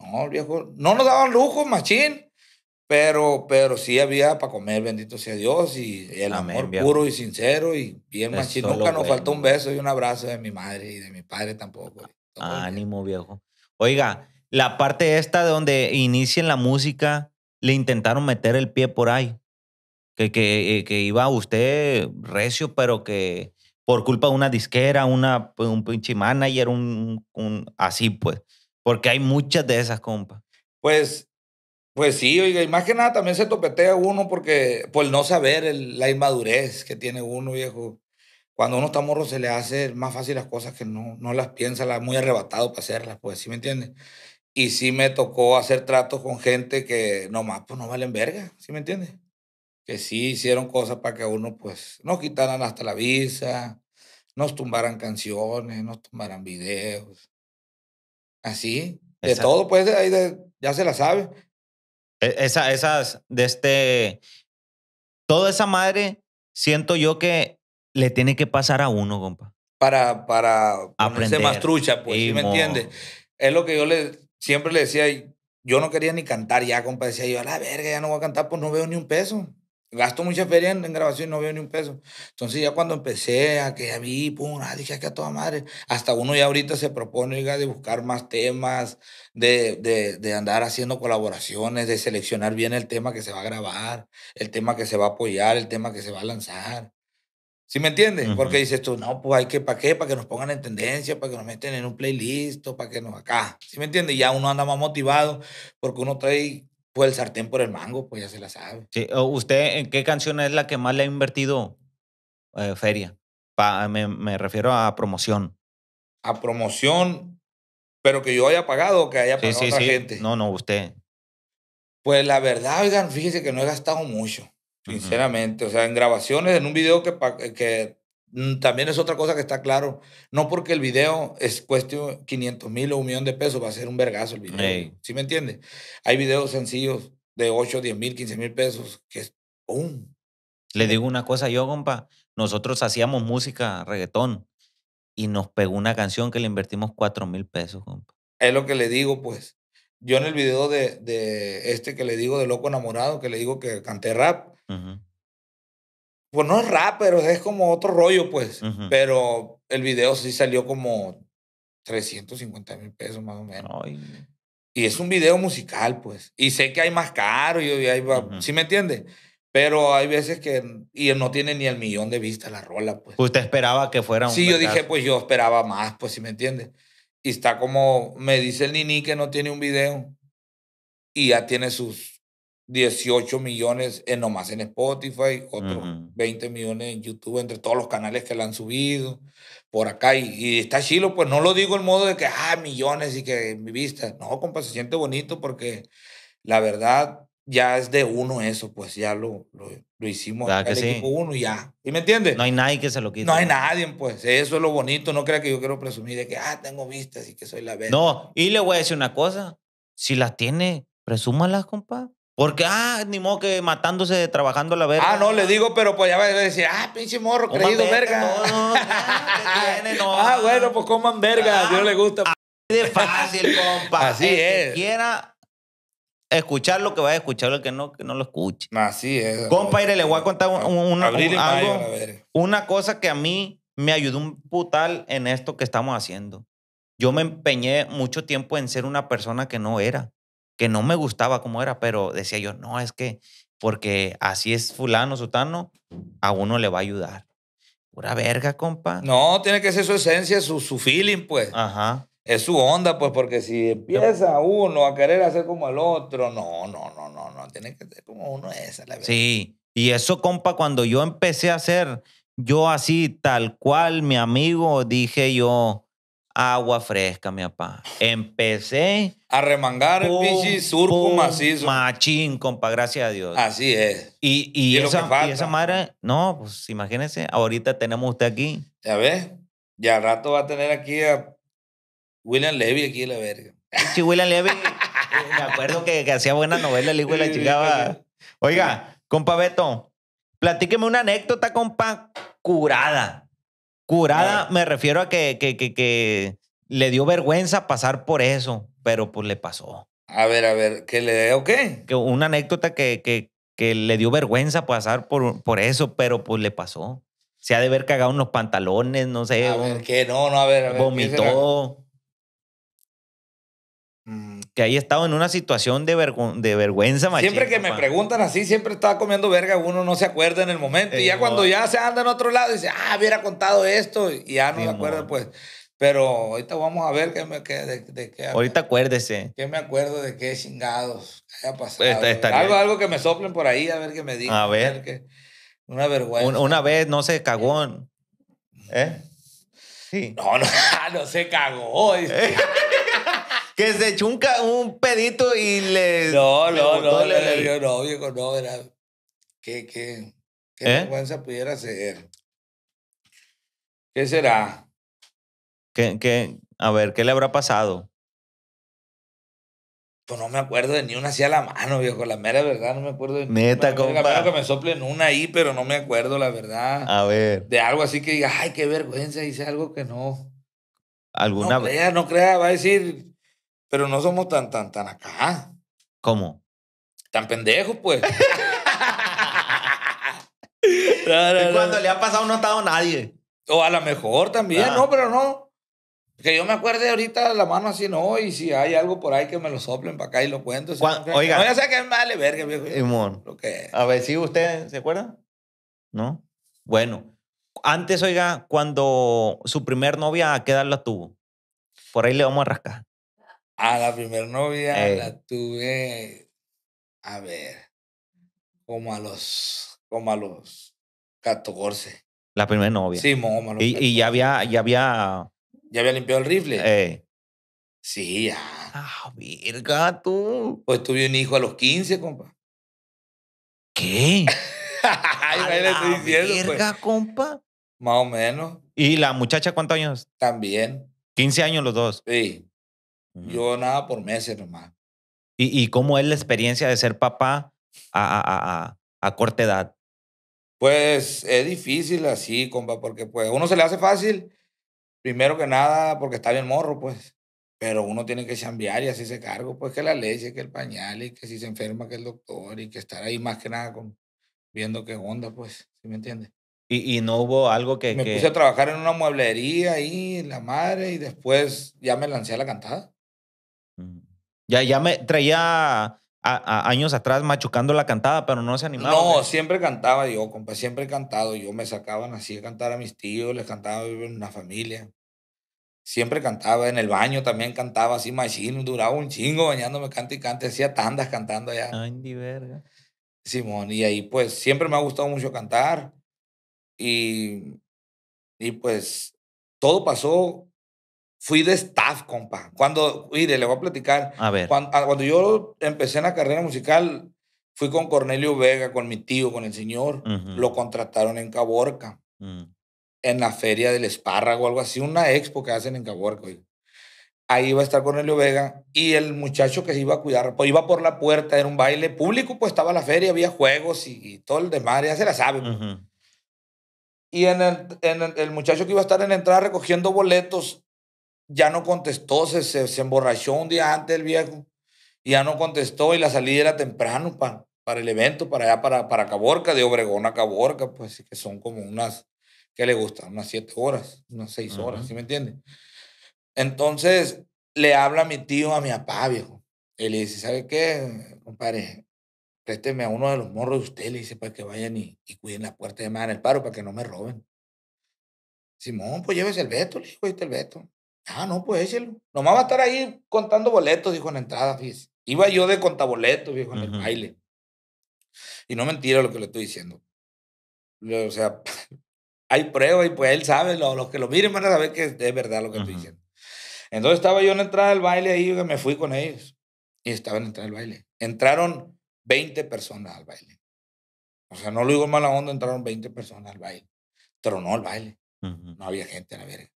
No, viejo, no nos daban lujo, machín, pero, pero sí había para comer, bendito sea Dios, y el amor puro y sincero y bien machín. Nunca nos faltó un beso y un abrazo de mi madre y de mi padre tampoco. ánimo, viejo. Oiga, la parte esta de donde inician la música, le intentaron meter el pie por ahí que, que, eh, que iba usted recio, pero que por culpa de una disquera, una, pues, un pinche manager, un, así pues. Porque hay muchas de esas, compas Pues, pues sí, oiga, y más que nada también se topetea uno porque por no saber la inmadurez que tiene uno, viejo. Cuando uno está morro se le hace más fácil las cosas que no, no las piensa, la, muy arrebatado para hacerlas, pues, ¿sí me entiendes? Y sí me tocó hacer tratos con gente que nomás, pues no valen verga, ¿sí me entiendes? que sí hicieron cosas para que a uno, pues, nos quitaran hasta la visa, nos tumbaran canciones, nos tumbaran videos. Así, de todo, pues, ahí de, ya se la sabe. E, esa, esas, de este. Toda esa madre, siento yo que le tiene que pasar a uno, compa. Para, para aprender más trucha, pues, ¿sí ¿me entiendes? Es lo que yo le, siempre le decía, yo no quería ni cantar ya, compa. Decía yo, a la verga, ya no voy a cantar, pues no veo ni un peso gasto mucha feria en, grabación y no veo ni un peso. Entonces ya cuando empecé, a que ya vi, pum, ah, dije ah, que a toda madre. Hasta uno ya ahorita se propone, oiga, de buscar más temas, de, de, de, andar haciendo colaboraciones, de seleccionar bien el tema que se va a grabar, el tema que se va a apoyar, el tema que se va a lanzar. ¿Sí me entiendes? Porque dices tú, no, pues hay que, ¿para qué? Para que nos pongan en tendencia, para que nos meten en un playlist, para que nos acá. ¿Sí me entiendes? Ya uno anda más motivado porque uno trae pues el sartén por el mango, pues ya se la sabe. Sí. ¿Usted en qué canción es la que más le ha invertido eh, feria? me, refiero a promoción. A promoción, pero que yo haya pagado o que haya pagado sí, sí, gente. No, no, usted. Pues la verdad, oigan, fíjese que no he gastado mucho, sinceramente. O sea, en grabaciones, en un video que, que Mm, también es otra cosa que está claro. No porque el video es cuestión 500 mil o un millón de pesos, va a ser un vergazo el video. ¿Sí me entiendes? Hay videos sencillos de 8, 10 mil, 15 mil pesos que es ¡pum! Le digo una cosa yo, compa. Nosotros hacíamos música, reggaetón, y nos pegó una canción que le invertimos 4 mil pesos, compa. Es lo que le digo, pues. Yo en el video de, este que le digo de Loco Enamorado, que le digo que canté rap, pues no es rap, pero es como otro rollo, pues. Pero el video sí salió como 350 mil pesos más o menos. Y es un video musical, pues. Y sé que hay más caro y ahí va. ¿Sí me entiende? Pero hay veces que y no tiene ni el millón de vistas la rola, pues. Usted esperaba que fuera un Sí, yo dije, pues yo esperaba más, pues, si ¿sí me entiende. Y está como, me dice el Nini que no tiene un video y ya tiene sus 18 millones en, nomás en Spotify, otros 20 millones en YouTube, entre todos los canales que la han subido, por acá. Y, está chilo, pues no lo digo en modo de que, ah, millones y que mi vista. No, compa, se siente bonito porque la verdad ya es de uno eso, pues ya lo, lo, lo hicimos claro el equipo uno ya. y me entiendes? No hay nadie que se lo quite. No hay nadie, pues. Eso es lo bonito. No crea que yo quiero presumir de que, ah, tengo vistas y que soy la bestia. No, y le voy a decir una cosa. Si las tiene, presúmalas, compa. Porque, ah, ni modo que matándose, trabajando la verga. Ah, no, le digo, pero pues ya va a decir, ah, pinche morro, creído verga. No, no, tiene, [laughs] no. Ah, bueno, pues coman verga, a Dios le gusta. Ah, así de fácil, [laughs] compa. Así es. quiera escuchar lo que vaya a escuchar, el que no, que no lo escuche. Así es. Compa, le voy a contar una, una cosa que a mí me ayudó un putal en esto que estamos haciendo. Yo me empeñé mucho tiempo en ser una persona que no era que no me gustaba como era, pero decía yo, no, es que porque así es fulano, sotano, a uno le va a ayudar. Pura verga, compa. No, tiene que ser su esencia, su, su feeling, pues. Ajá. Es su onda, pues, porque si empieza uno a querer hacer como el otro, no, no, no, no, no, tiene que ser como uno esa, la verdad. Sí, y eso, compa, cuando yo empecé a hacer yo así, tal cual, mi amigo, dije yo, Agua fresca, mi papá. Empecé. A remangar pum, el surco macizo. Machín, compa, gracias a Dios. Así es. Y, y, esa, madre, no, pues imagínense, ahorita tenemos usted aquí. Ya ves, ya rato va a tener aquí a William Levy aquí, la verga. Sí, William Levy. Eh, me acuerdo que, hacía buena novela el hijo la Oiga, compa Beto, platíqueme una anécdota, compa, curada Curada, me refiero a que, que, que, que le dio vergüenza pasar por eso, pero pues le pasó. A ver, a ver, ¿qué le dio qué? Que una anécdota que, que, que le dio vergüenza pasar por, por eso, pero pues le pasó. Se ha de haber cagado unos pantalones, no sé. A ver, que no, no, ver, a ver. Vomitó que ahí estado en una situación de, vergüenza Siempre que me preguntan así, siempre estaba comiendo verga, uno no se acuerda en el momento. y ya eh, cuando ya se anda en otro lado, dice, ah, hubiera contado esto, y ya no me acuerdo pues. Pero ahorita vamos a ver qué me queda de, Ahorita acuérdese. Que me acuerdo de qué chingados haya pasado. Pues, algo, algo que me soplen por ahí, a ver qué me digan. A ver. una vergüenza. Una, vez no se cagó. ¿Eh? ¿eh? Sí. No, [laughs] no, no se cagó. ¿Eh? que se echó un, pedito y le. No, no, no, le, dio no, viejo, no, era. Qué, qué, qué ¿Eh? vergüenza pudiera ser. ¿Qué será? ¿Qué, qué, a ver, ¿qué le habrá pasado? Pues no me acuerdo de ni una así a la mano, viejo. La mera verdad, no me acuerdo de Neta, ni una. que me soplen una ahí, pero no me acuerdo, la verdad. A ver. De algo así que diga, ay, qué vergüenza, hice algo que no. ¿Alguna no no crea, va a decir, pero no somos tan, tan, tan acá. ¿Cómo? Tan pendejos, pues. [laughs] cuando le ha pasado no ha estado nadie. O a lo mejor también, ah. no, pero no. Que yo me acuerde ahorita la mano así, no, y si hay algo por ahí que me lo soplen para acá y lo cuento. Oiga. No, sé que me vale verga, viejo. Lo A ver, si usted se acuerda? ¿No? Bueno. Antes, oiga, cuando su primer novia, ¿a qué la tuvo? Por ahí le vamos a rascar. A la primera novia eh. la tuve, a ver, como a los, como a los 14. La primera novia. Sí, como y, y ya había, ya había. Ya había limpiado el rifle. Eh. Sí, ya. Ah, verga, tú. Pues tuve un hijo a los 15, compa. ¿Qué? [laughs] Ay, a estoy diciendo, pues. virga, compa. Más o menos. ¿Y la muchacha cuántos años? También. 15 años los dos. Sí. Yo nada por meses nomás. ¿Y, ¿Y, cómo es la experiencia de ser papá a, a, a, corta edad? Pues es difícil así, compa, porque pues uno se le hace fácil, primero que nada, porque está bien morro, pues. Pero uno tiene que chambear y así se cargo, pues que la leche, que el pañal y que si se enferma, que el doctor y que estar ahí más que nada con, viendo qué onda, pues, ¿sí me entiendes? Y, y, no hubo algo que... Me puse a trabajar en una mueblería ahí, la madre, y después ya me lancé a la cantada. Ya, ya me traía años atrás machucando la cantada, pero no se animaba. No, siempre cantaba yo, compa, siempre he cantado. Yo me sacaban así a cantar a mis tíos, les cantaba en una familia. Siempre cantaba en el baño, también cantaba así machino, duraba un chingo bañándome, cante y cante, hacía tandas cantando allá. verga. Simón, y ahí pues siempre me ha gustado mucho cantar y, y pues todo pasó Fui de staff, compa. Cuando, mire, le voy a platicar. A ver. Ah, cuando, yo empecé en la carrera musical, fui con Cornelio Vega, con mi tío, con el señor. Lo contrataron en Caborca, mm. en la feria del espárrago, algo así, una expo que hacen en Caborca. Ahí iba a estar Cornelio Vega y el muchacho que se iba a cuidar, pues iba por la puerta, era un baile público, pues estaba la feria, había juegos y, todo el demás, ya se la sabe. Pues. Y en, el, en el, el, muchacho que iba a estar en la entrada recogiendo boletos, ya no contestó, se, se, emborrachó un día antes el viejo y ya no contestó y la salida era temprano para el evento, para allá, para, para Caborca, de Obregón a Caborca, pues que son como unas, ¿qué le gusta? Unas siete horas, unas seis horas, ¿sí me entiende Entonces le habla a mi tío, a mi papá, viejo, y le dice, ¿sabe qué, compadre? Présteme a uno de los morros de usted, le dice, para que vayan y, y cuiden la puerta de más en el paro, para que no me roben. Simón, pues llévese el veto, le dijo, el veto. Ah, no, pues échelo. Nomás va a estar ahí contando boletos, dijo en la entrada, Iba yo de contaboletos, dijo, en el baile. Y no mentira lo que le estoy diciendo. O sea, [laughs] hay prueba y pues él sabe, los, que lo miren van a saber que es verdad lo que estoy diciendo. Entonces estaba yo en la entrada del baile ahí, me fui con ellos. Y estaba en la entrada del baile. Entraron 20 personas al baile. O sea, no lo digo en mala onda, entraron 20 personas al baile. Tronó el baile. No había gente en la verga.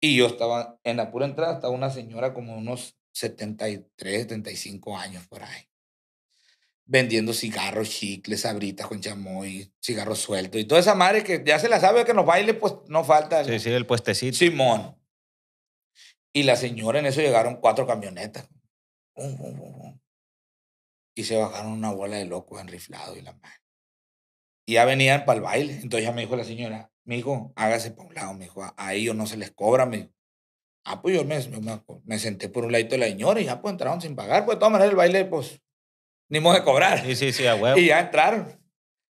Y yo estaba en la pura entrada, estaba una señora como unos 73, 75 años por ahí. Vendiendo cigarros, chicles, sabritas con chamoy, cigarros sueltos y toda esa madre que ya se la sabe que nos baile, pues no falta. Sí, sí, el puestecito. Simón. Y la señora, en eso llegaron cuatro camionetas. y se bajaron una bola de locos enriflados y la madre. Y ya venían para el baile. Entonces ya me dijo la señora, mi hijo, hágase para un lado, me dijo, a ellos no se les cobra, me Ah, pues yo me, senté por un ladito de la señora y ya pues entraron sin pagar. Pues de todas maneras el baile, pues, ni modo de cobrar. Sí, sí, a huevo. Y ya entraron.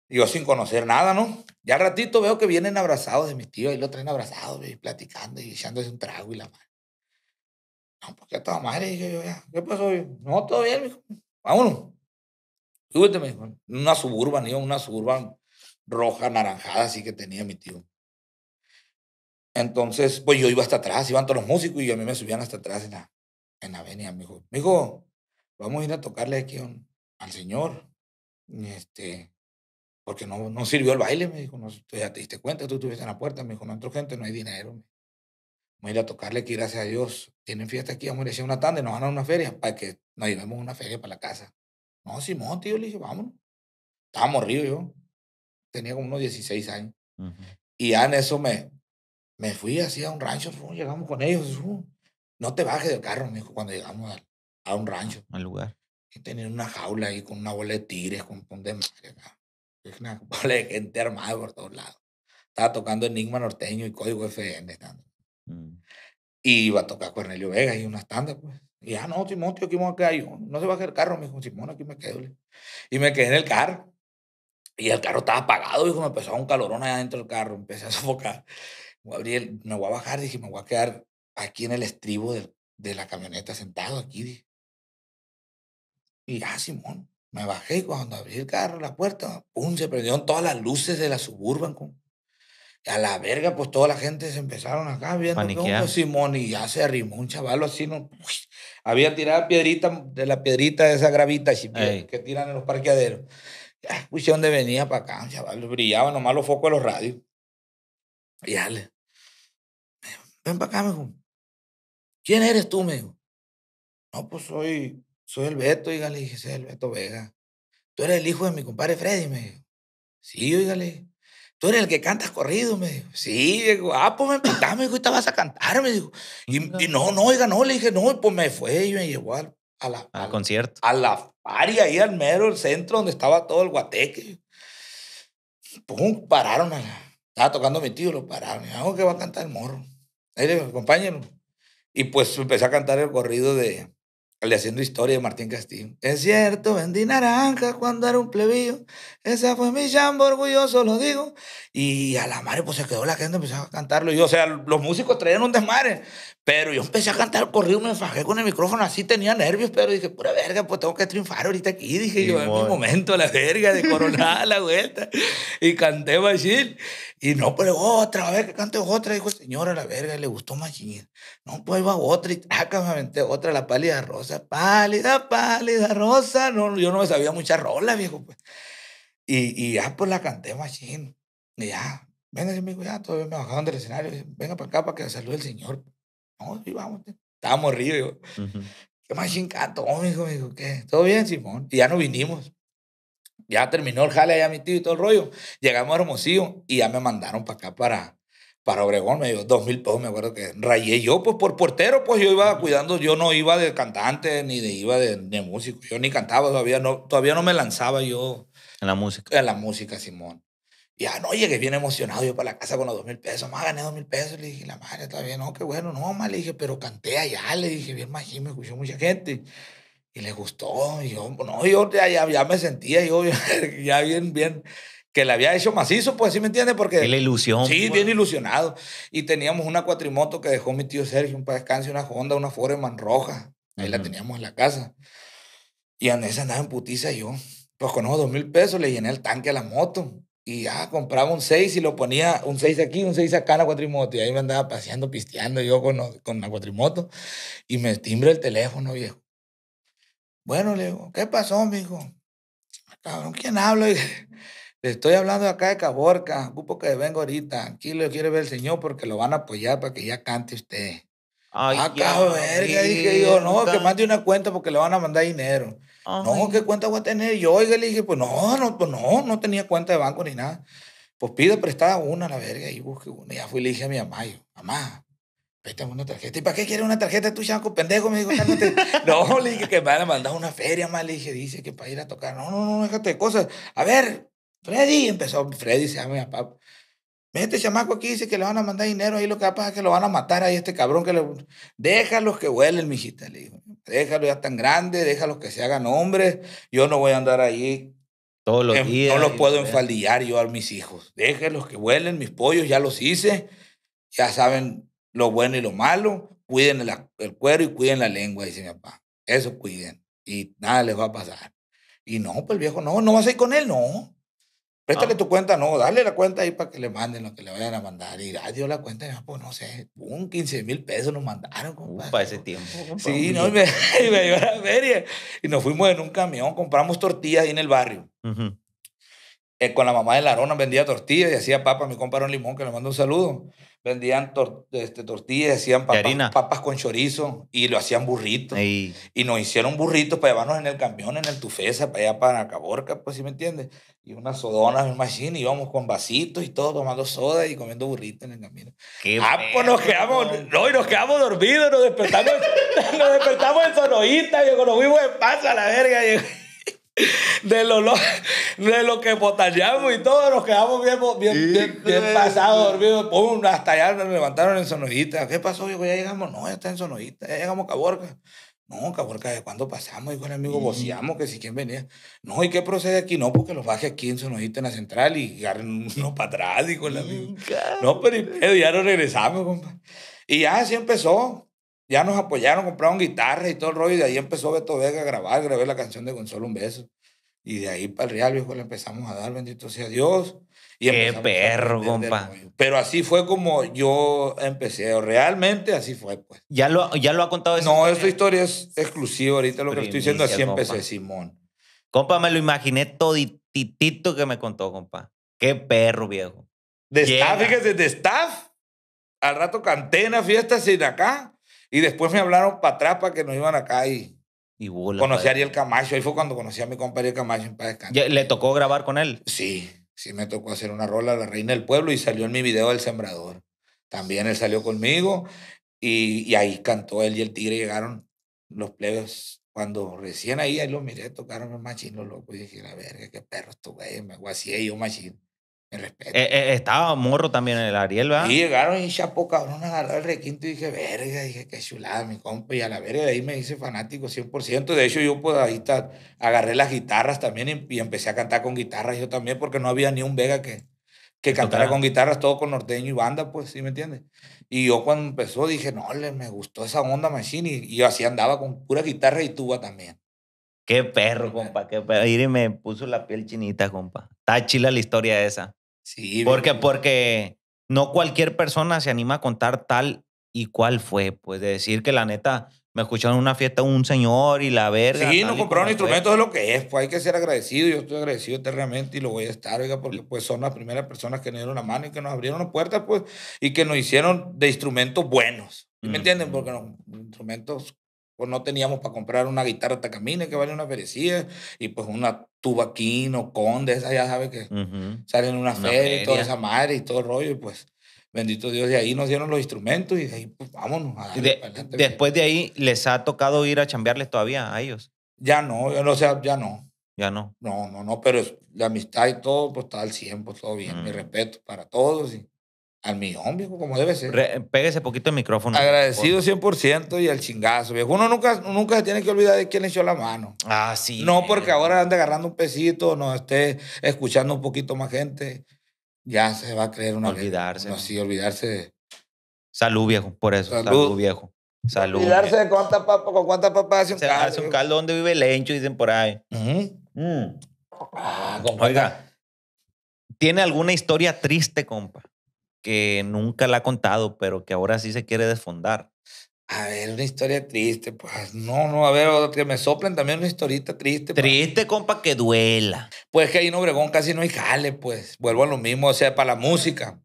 yo sin conocer nada, ¿no? Ya al ratito veo que vienen abrazados de mi tío y lo traen abrazados, platicando y echándose un trago y la madre. No, pues qué toda madre, dije yo, ya. ¿Qué pasó? no, todo bien, mijo. Vámonos. Súbete, me dijo. Una suburban, yo, una suburban roja, naranjada, así que tenía mi tío. Entonces, pues yo iba hasta atrás, iban todos los músicos y a mí me subían hasta atrás en la, en la avenida. Me dijo, vamos a ir a tocarle aquí al señor. Este, porque no, no sirvió el baile, me dijo, no, ya te diste cuenta, tú estuviste en la puerta. Me dijo, no entró gente, no hay dinero. Vamos a ir a tocarle que gracias a Dios, tienen fiesta aquí, vamos a ir a una tanda nos van a una feria para que nos llevemos una feria para la casa. No, Simón, tío, le dije, vámonos. estaba morrido yo tenía como unos 16 años. Y ya en eso me, me fui así a un rancho, llegamos con ellos. No te bajes del carro, mi hijo, cuando llegamos a, un rancho. Al lugar. Y tenían una jaula ahí con una bola de tigres, con un de Una [laughs] bola de gente armada por todos lados. Estaba tocando Enigma Norteño y Código FN. Mm. Y iba a tocar Cornelio Vega y unas tandas, pues. Y ya, ah, no, Simón, tío, aquí me a quedar No se baje el carro, me dijo, Simón, aquí me quedo. Y me quedé en el carro. Y el carro estaba apagado, hijo, me empezó un calorón allá dentro del carro, empecé a sofocar. Me, me voy a bajar, dije, me voy a quedar aquí en el estribo de, la camioneta sentado aquí. Y ya, ah, Simón, me bajé y cuando abrí el carro, la puerta, pum, se prendieron todas las luces de la suburban. Con, a la verga, pues toda la gente se empezaron acá viendo que Simón y ya se arrimó un chaval así, no, había tirado piedrita de la piedrita de esa gravita que tiran en los parqueaderos escuché pues, dónde venía para acá, chaval, brillaba nomás los focos de los radios. Y dale, ven para acá, me dijo. ¿Quién eres tú, me dijo? No, pues soy, soy el Beto, y le dije, soy el Beto Vega. Tú eres el hijo de mi compadre Freddy, me dijo. Sí, oígale. Tú eres el que cantas corrido, me dijo. Sí, digo, ah, pues me acá, me dijo, y te vas a cantar, me dijo. Y, no, no, oiga, no, le dije, no, pues me fue y me llevó al a la, al concierto. A la ahí al mero, el centro donde estaba todo el guateque. Pum, pararon. A estaba tocando mi tío, lo pararon. Dijo, ah, que va a cantar el morro. Ahí le acompáñenlo. Y pues empecé a cantar el corrido de, le haciendo historia de Martín Castillo. Es cierto, vendí naranja cuando era un plebillo. Esa fue mi chamba, orgulloso lo digo. Y a la madre, pues se quedó la gente, empezó a cantarlo. Y, o sea, los músicos traían un desmadre. Pero yo empecé a cantar el corrido, me fajé con el micrófono, así tenía nervios, pero dije, pura verga, pues tengo que triunfar ahorita aquí. Dije yo, es mi momento, la verga, de coronar la vuelta. Y canté Machín. Y no, pues otra vez que cante otra. Dijo, señora, la verga, le gustó Machín. No, pues iba otra y acá me otra, la pálida rosa. Pálida, pálida rosa. No, yo no me sabía mucha rola, viejo. Pues. Y, y ya, pues la canté Machín. Y ya, venga, amigo, ya, todavía me bajaron del escenario. Venga para acá para que salude el señor. No, sí, vamos. estábamos ríos, yo. ¿Qué más chingato? ¿qué? ¿Todo bien, Simón? Y ya nos vinimos. Ya terminó el jale allá mi tío y todo el rollo. Llegamos a Hermosillo y ya me mandaron para acá, para, para Obregón. Me dio dos mil pesos, me acuerdo que rayé yo, pues por portero, pues yo iba cuidando, yo no iba de cantante ni de iba de, de músico. Yo ni cantaba todavía, no, todavía no me lanzaba yo. En la música. En la música, Simón ya, ah, no, llegué bien emocionado yo para la casa con los dos mil pesos. Más gané dos mil pesos. Le dije, la madre, está bien, no, qué bueno, no, más. Le dije, pero canté allá. Le dije, bien, más, me escuchó mucha gente. Y le gustó. Y yo, no, yo ya, me sentía, yo [laughs] ya bien, bien, que le había hecho macizo, pues, ¿sí me entiende Porque. la ilusión. Sí, pues. bien ilusionado. Y teníamos una cuatrimoto que dejó mi tío Sergio, un descanso, una Honda, una Foreman roja. Ahí la teníamos en la casa. Y Andrés esa andaba en putiza yo. Pues con esos dos mil pesos le llené el tanque a la moto. Y ya compraba un 6 y lo ponía un 6 aquí, un 6 acá en la cuatrimoto. Y ahí me andaba paseando, pisteando yo con, con la cuatrimoto. Y me timbre el teléfono, viejo. Bueno, le digo, ¿qué pasó, mijo? Ah, cabrón, ¿quién habla? [laughs] Le estoy hablando acá de Caborca, ocupo que vengo ahorita. Aquí lo quiere ver el señor porque lo van a apoyar para que ya cante usted. Ay, ah, cabrón, verga, dije yo, no, que mande una cuenta porque le van a mandar dinero. No, ¿qué cuenta voy a tener? yo, oiga, le dije, pues no, no, pues, no, no tenía cuenta de banco ni nada. Pues pido prestada una la verga y busqué una. Ya fui le dije a mi mamá, mamá, préstame una tarjeta. ¿Y para qué quiere una tarjeta tú, chanco, pendejo? Me dijo, [laughs] no, le dije que me van a mandar una feria, mamá, le dije, dice que para ir a tocar. No, no, no, déjate de cosas. A ver, Freddy, empezó, Freddy se llama mi papá. Este chamaco aquí dice que le van a mandar dinero, ahí lo que va a pasar es que lo van a matar ahí este cabrón que le... Déjalos que huelen, mijita, le dijo. Déjalos ya tan grandes, déjalos que se hagan hombres. Yo no voy a andar ahí todos los em, días. No los puedo yo a mis hijos. Déjenlos que vuelen, mis pollos ya los hice. Ya saben lo bueno y lo malo. Cuiden el, cuero y cuiden la lengua, dice mi papá. Eso cuiden. Y nada les va a pasar. Y no, pues el viejo, no, no vas a ir con él, no. Préstale ah. tu cuenta, no, dale la cuenta ahí para que le manden lo que le vayan a mandar. Y ah, dio la cuenta, y, pues no sé, un 15 mil pesos nos mandaron, uh, Para ese tiempo. Sí, no, [laughs] y me, dio la feria. Y nos fuimos en un camión, compramos tortillas ahí en el barrio. Eh, con la mamá de Larona vendía tortillas y hacía papas. Mi compa un limón, que le mando un saludo. Vendían este, tortillas, hacían papas, con chorizo y lo hacían burritos. Y nos hicieron burritos para llevarnos en el camión, en el Tufesa, para allá para Caborca, pues si me entiendes. Y unas sodonas imagínate, machine, íbamos con vasitos y todo, tomando soda y comiendo burritos en el camino. ah, pues nos quedamos, no. y nos quedamos dormidos, nos despertamos, [laughs] despertamos en sonoíta, y nos fuimos de paz a la verga, de lo, de lo que botallamos y todos nos quedamos bien, bien, bien, bien pasados, dormidos, hasta allá nos levantaron en Sonojita. ¿Qué pasó? Digo, ya llegamos, no, ya está en Sonojita, ya llegamos a Caborca. No, Caborca, ¿de cuándo pasamos? Dijo el amigo, voceamos, que si quién venía. No, ¿y qué procede aquí? No, porque los baje aquí en Sonojita, en la central, y agarren uno para atrás, con el amigo. No, pero ya no regresamos, compa. Y ya así empezó ya nos apoyaron, compraron guitarras y todo el rollo, y de ahí empezó Beto Vega a grabar, grabé la canción de Gonzalo Un Beso. Y de ahí para el Real, viejo, le empezamos a dar, bendito sea Dios. Y Qué perro, compa. Pero así fue como yo empecé. Realmente así fue, pues. ¿Ya lo, ya lo ha contado? no, esta historia es exclusiva ahorita. Lo que estoy diciendo, así empecé, Simón. Compa, me lo imaginé todititito que me contó, compa. Qué perro, viejo. De staff, fíjese, de staff. Al rato cantena, fiesta sin acá. Y después me hablaron para atrás para que nos iban acá y, y bola, conocí a Ariel Camacho. Ahí fue cuando conocí a mi compa Ariel Camacho en ¿Le tocó grabar con él? Sí, sí me tocó hacer una rola La Reina del Pueblo y salió en mi video del Sembrador. También él salió conmigo y, ahí cantó él y el tigre llegaron los plebes. Cuando recién ahí, ahí lo miré, tocaron los machinos locos y dije, la verga, qué perro tú güey, me ahí yo machín. Eh, eh, estaba morro también en el Ariel, ¿verdad? Y llegaron y chapo, cabrón, agarró el requinto y dije, verga, dije, qué chulada, mi compa. Y a la verga de ahí me hice fanático 100%. De hecho, yo pues ahí está, agarré las guitarras también y, empecé a cantar con guitarras yo también, porque no había ni un Vega que, que cantara con guitarras, todo con norteño y banda, pues, ¿sí me entiendes? Y yo cuando empezó dije, no, le, me gustó esa onda machine y, yo así andaba con pura guitarra y tuba también. Qué perro, compa, qué perro. Y me puso la piel chinita, compa. Está chila la historia esa. Sí. Porque, porque no cualquier persona se anima a contar tal y cual fue. Pues de decir que la neta, me escucharon en una fiesta un señor y la verga. Sí, nos compraron instrumentos de lo que es, pues hay que ser agradecido. Yo estoy agradecido eternamente y lo voy a estar, oiga, porque pues son las primeras personas que nos dieron la mano y que nos abrieron las puertas, pues, y que nos hicieron de instrumentos buenos. ¿Me mm, entienden? Mm. Porque los instrumentos pues no teníamos para comprar una guitarra Tacamine que vale una perecida, y pues una tubaquino, de esa ya sabes que salen una, una y toda esa madre y todo el rollo y pues bendito Dios, de ahí nos dieron los instrumentos y ahí pues vámonos. Pues. después de ahí, ¿les ha tocado ir a chambearles todavía a ellos? Ya no, yo o sea, ya no. Ya no. No, no, no, pero la amistad y todo, pues está al 100, pues todo bien. Mi mm. respeto para todos. Y, al millón, viejo, como debe ser. Pégese poquito el micrófono. Agradecido 100% y al chingazo, viejo. Uno nunca, nunca se tiene que olvidar de quién le echó la mano. Ah, sí. No porque ahora anda agarrando un pesito, no esté escuchando un poquito más gente. Ya se va a creer una Olvidarse. No, sí, olvidarse. Salud, viejo, por eso. Salud, viejo. Salud. Olvidarse de cuántas papas, con cuánta papas hace un se caldo. Hace un caldo donde vive el encho, dicen por ahí. Mm. Ah, Oiga, ¿tiene alguna historia triste, compa? que nunca la ha contado, pero que ahora sí se quiere desfondar. A ver, una historia triste, pues no, no, a ver, que me soplan también una historita triste. Pues. Triste, compa, que duela. Pues que ahí en Obregón casi no hay jale, pues vuelvo a lo mismo, o sea, para la música,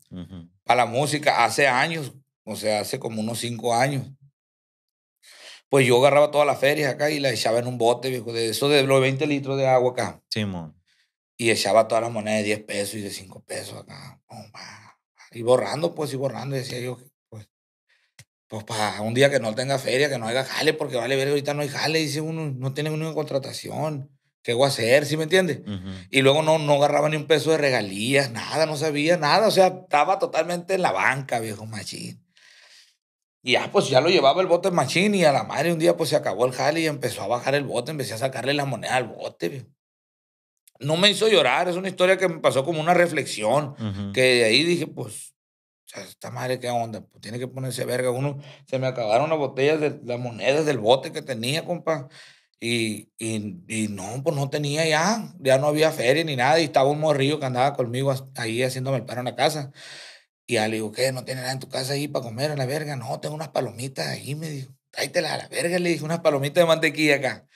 para la música, hace años, o sea, hace como unos cinco años, pues yo agarraba todas las ferias acá y la echaba en un bote, viejo, de eso de los 20 litros de agua acá. Simón. y echaba todas las monedas de 10 pesos y de 5 pesos acá y borrando, pues, y borrando, decía yo, pues, pues para un día que no tenga feria, que no haya jale, porque vale ver, ahorita no hay jale, dice uno, no tiene ninguna contratación, ¿qué voy a hacer? ¿Sí me entiende Y luego no, no agarraba ni un peso de regalías, nada, no sabía nada, o sea, estaba totalmente en la banca, viejo machín. Y ya, pues ya lo llevaba el bote machín y a la madre un día pues se acabó el jale y empezó a bajar el bote, empecé a sacarle la moneda al bote, viejo no me hizo llorar, es una historia que me pasó como una reflexión, que de ahí dije, pues, esta madre, ¿qué onda? Pues, tiene que ponerse verga. Uno, se me acabaron las botellas, de, las monedas del bote que tenía, compa. Y, y, no, pues no tenía ya, ya no había feria ni nada. Y estaba un morrillo que andaba conmigo ahí haciéndome el paro en la casa. Y ya le digo, ¿qué? ¿No tiene nada en tu casa ahí para comer a la verga? No, tengo unas palomitas ahí, me dijo. Tráetelas a la verga, le dije, unas palomitas de mantequilla acá.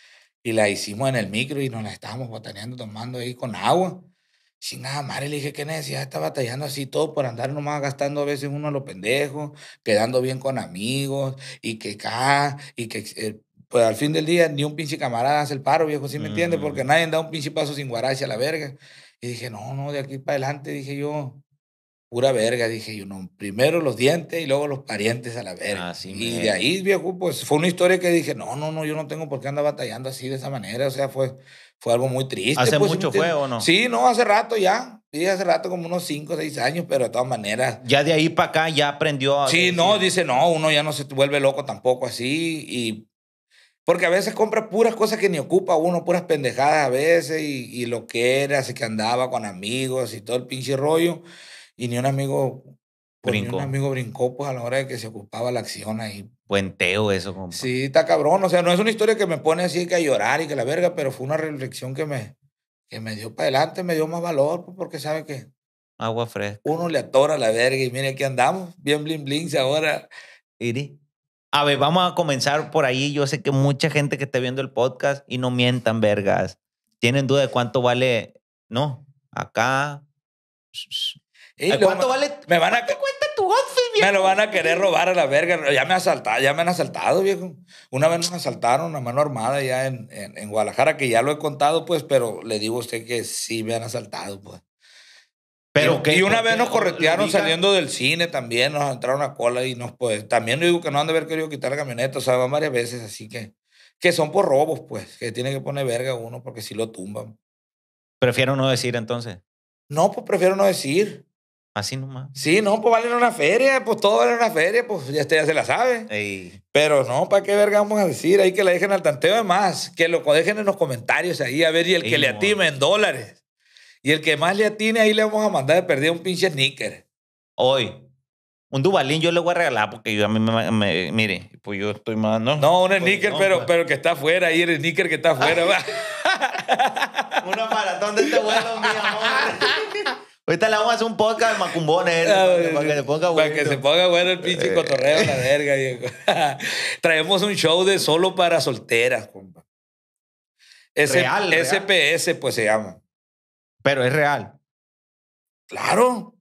Y la hicimos en el micro y nos la estábamos botaneando, tomando ahí con agua. Sin nada madre, le dije, ¿qué necesidad está batallando así todo por andar nomás gastando a veces uno a los pendejos, quedando bien con amigos y que acá, y que eh, pues al fin del día ni un pinche camarada hace el paro, viejo, ¿sí me entiendes? Mm. Porque nadie da un pinche paso sin guaracia a la verga. Y dije, no, no, de aquí para adelante, dije yo, pura verga, dije yo, no, primero los dientes y luego los parientes a la verga. y de ahí, viejo, pues fue una historia que dije, no, no, no, yo no tengo por qué andar batallando así de esa manera, o sea, fue, fue algo muy triste. ¿Hace pues, mucho fue o no? Sí, no, hace rato ya, sí, hace rato como unos 5 o 6 años, pero de todas maneras. Ya de ahí para acá ya aprendió. A sí, no, dice, no, uno ya no se vuelve loco tampoco así y... Porque a veces compra puras cosas que ni ocupa uno, puras pendejadas a veces y, y lo que era, así que andaba con amigos y todo el pinche rollo y ni un amigo brincó. Pues, ni un amigo brincó pues a la hora de que se ocupaba la acción ahí. Puenteo eso, Sí, está cabrón. O sea, no es una historia que me pone así que a llorar y que la verga, pero fue una reflexión que me, que me dio para adelante, me dio más valor, pues, porque sabe que... Agua fresca. Uno le atora la verga y mire que andamos, bien bling blin ahora. Iri. A ver, vamos a comenzar por ahí. Yo sé que mucha gente que está viendo el podcast y no mientan, vergas. Tienen duda de cuánto vale, ¿no? Acá ¿Cuánto vale? Me van a, cuesta tu outfit, viejo? Me lo van a querer robar a la verga. Ya me asaltado, ya me han asaltado, viejo. Una vez nos asaltaron a mano armada ya en, en, Guadalajara, que ya lo he contado, pues, pero le digo a usted que sí me han asaltado, pues. Pero y, una vez nos corretearon saliendo del cine también, nos entraron a cola y nos pues también digo que no han de haber querido quitar la camioneta, o sea, van varias veces, así que que son por robos, pues, que tiene que poner verga uno porque si lo tumban. Prefiero no decir entonces. No, pues prefiero no decir. Así nomás. Sí, no, pues valen una feria, pues todo vale una feria, pues ya usted ya se la sabe. Pero no, ¿para qué verga vamos a decir? Ahí que la dejen al tanteo de más, que lo dejen en los comentarios ahí, a ver, y el que le atime en dólares. Y el que más le atine, ahí le vamos a mandar de perder un pinche sneaker. Hoy. Un Dubalín yo le voy a regalar porque yo a mí me, mire, pues yo estoy más, ¿no? un pues, sneaker, pero, pues. pero que está afuera, ahí el sneaker que está afuera. [laughs] Una maratón de este vuelo, mi amor. [laughs] Ahorita le vamos a hacer un podcast de macumbones. para, que se ponga bueno. Para que se ponga bueno el pinche eh. cotorreo, la verga, [laughs] Traemos un show de solo para solteras, compa. real, SPS, pues se llama. Pero es real. Claro.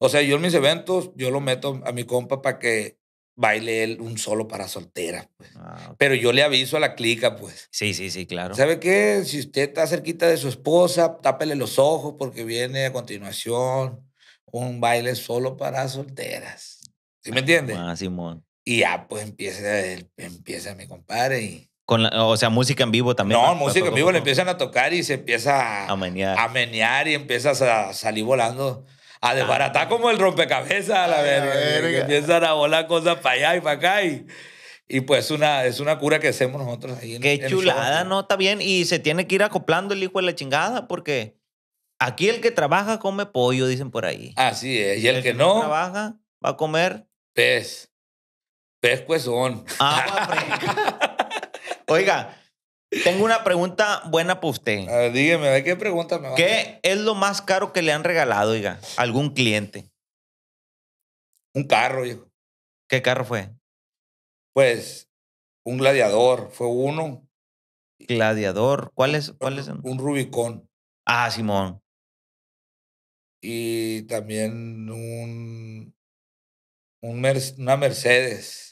O sea, yo en mis eventos, yo lo meto a mi compa para que baile él un solo para solteras. Pues. Ah, Pero yo le aviso a la clica, pues. Sí, sí, sí, claro. ¿Sabe qué? Si usted está cerquita de su esposa, tápele los ojos porque viene a continuación un baile solo para solteras. ¿Sí me entiende? Ah, Simón. Y ya, pues empieza, el, empieza mi compadre y... Con o sea, música en vivo también. No, música en vivo le empiezan a tocar y se empieza menear. a menear y empiezas a salir volando a desbaratar ah. como el rompecabezas, a la verga. Que empiezan a volar cosas para allá y para acá. Y, pues una, es una cura que hacemos nosotros ahí. Qué chulada, ¿no? Está bien. Y se tiene que ir acoplando el hijo de la chingada porque aquí el que trabaja come pollo, dicen por ahí. Así es. Y, el, que, no, trabaja va a comer pez. Pez cuezón. [laughs] Oiga, tengo una pregunta buena para usted. dígame, qué pregunta me va ¿Qué es lo más caro que le han regalado, oiga, algún cliente? Un carro, hijo. ¿Qué carro fue? Pues un gladiador, fue uno. Gladiador, ¿cuál es? Un Rubicón. Ah, Simón. Y también un, un una Mercedes.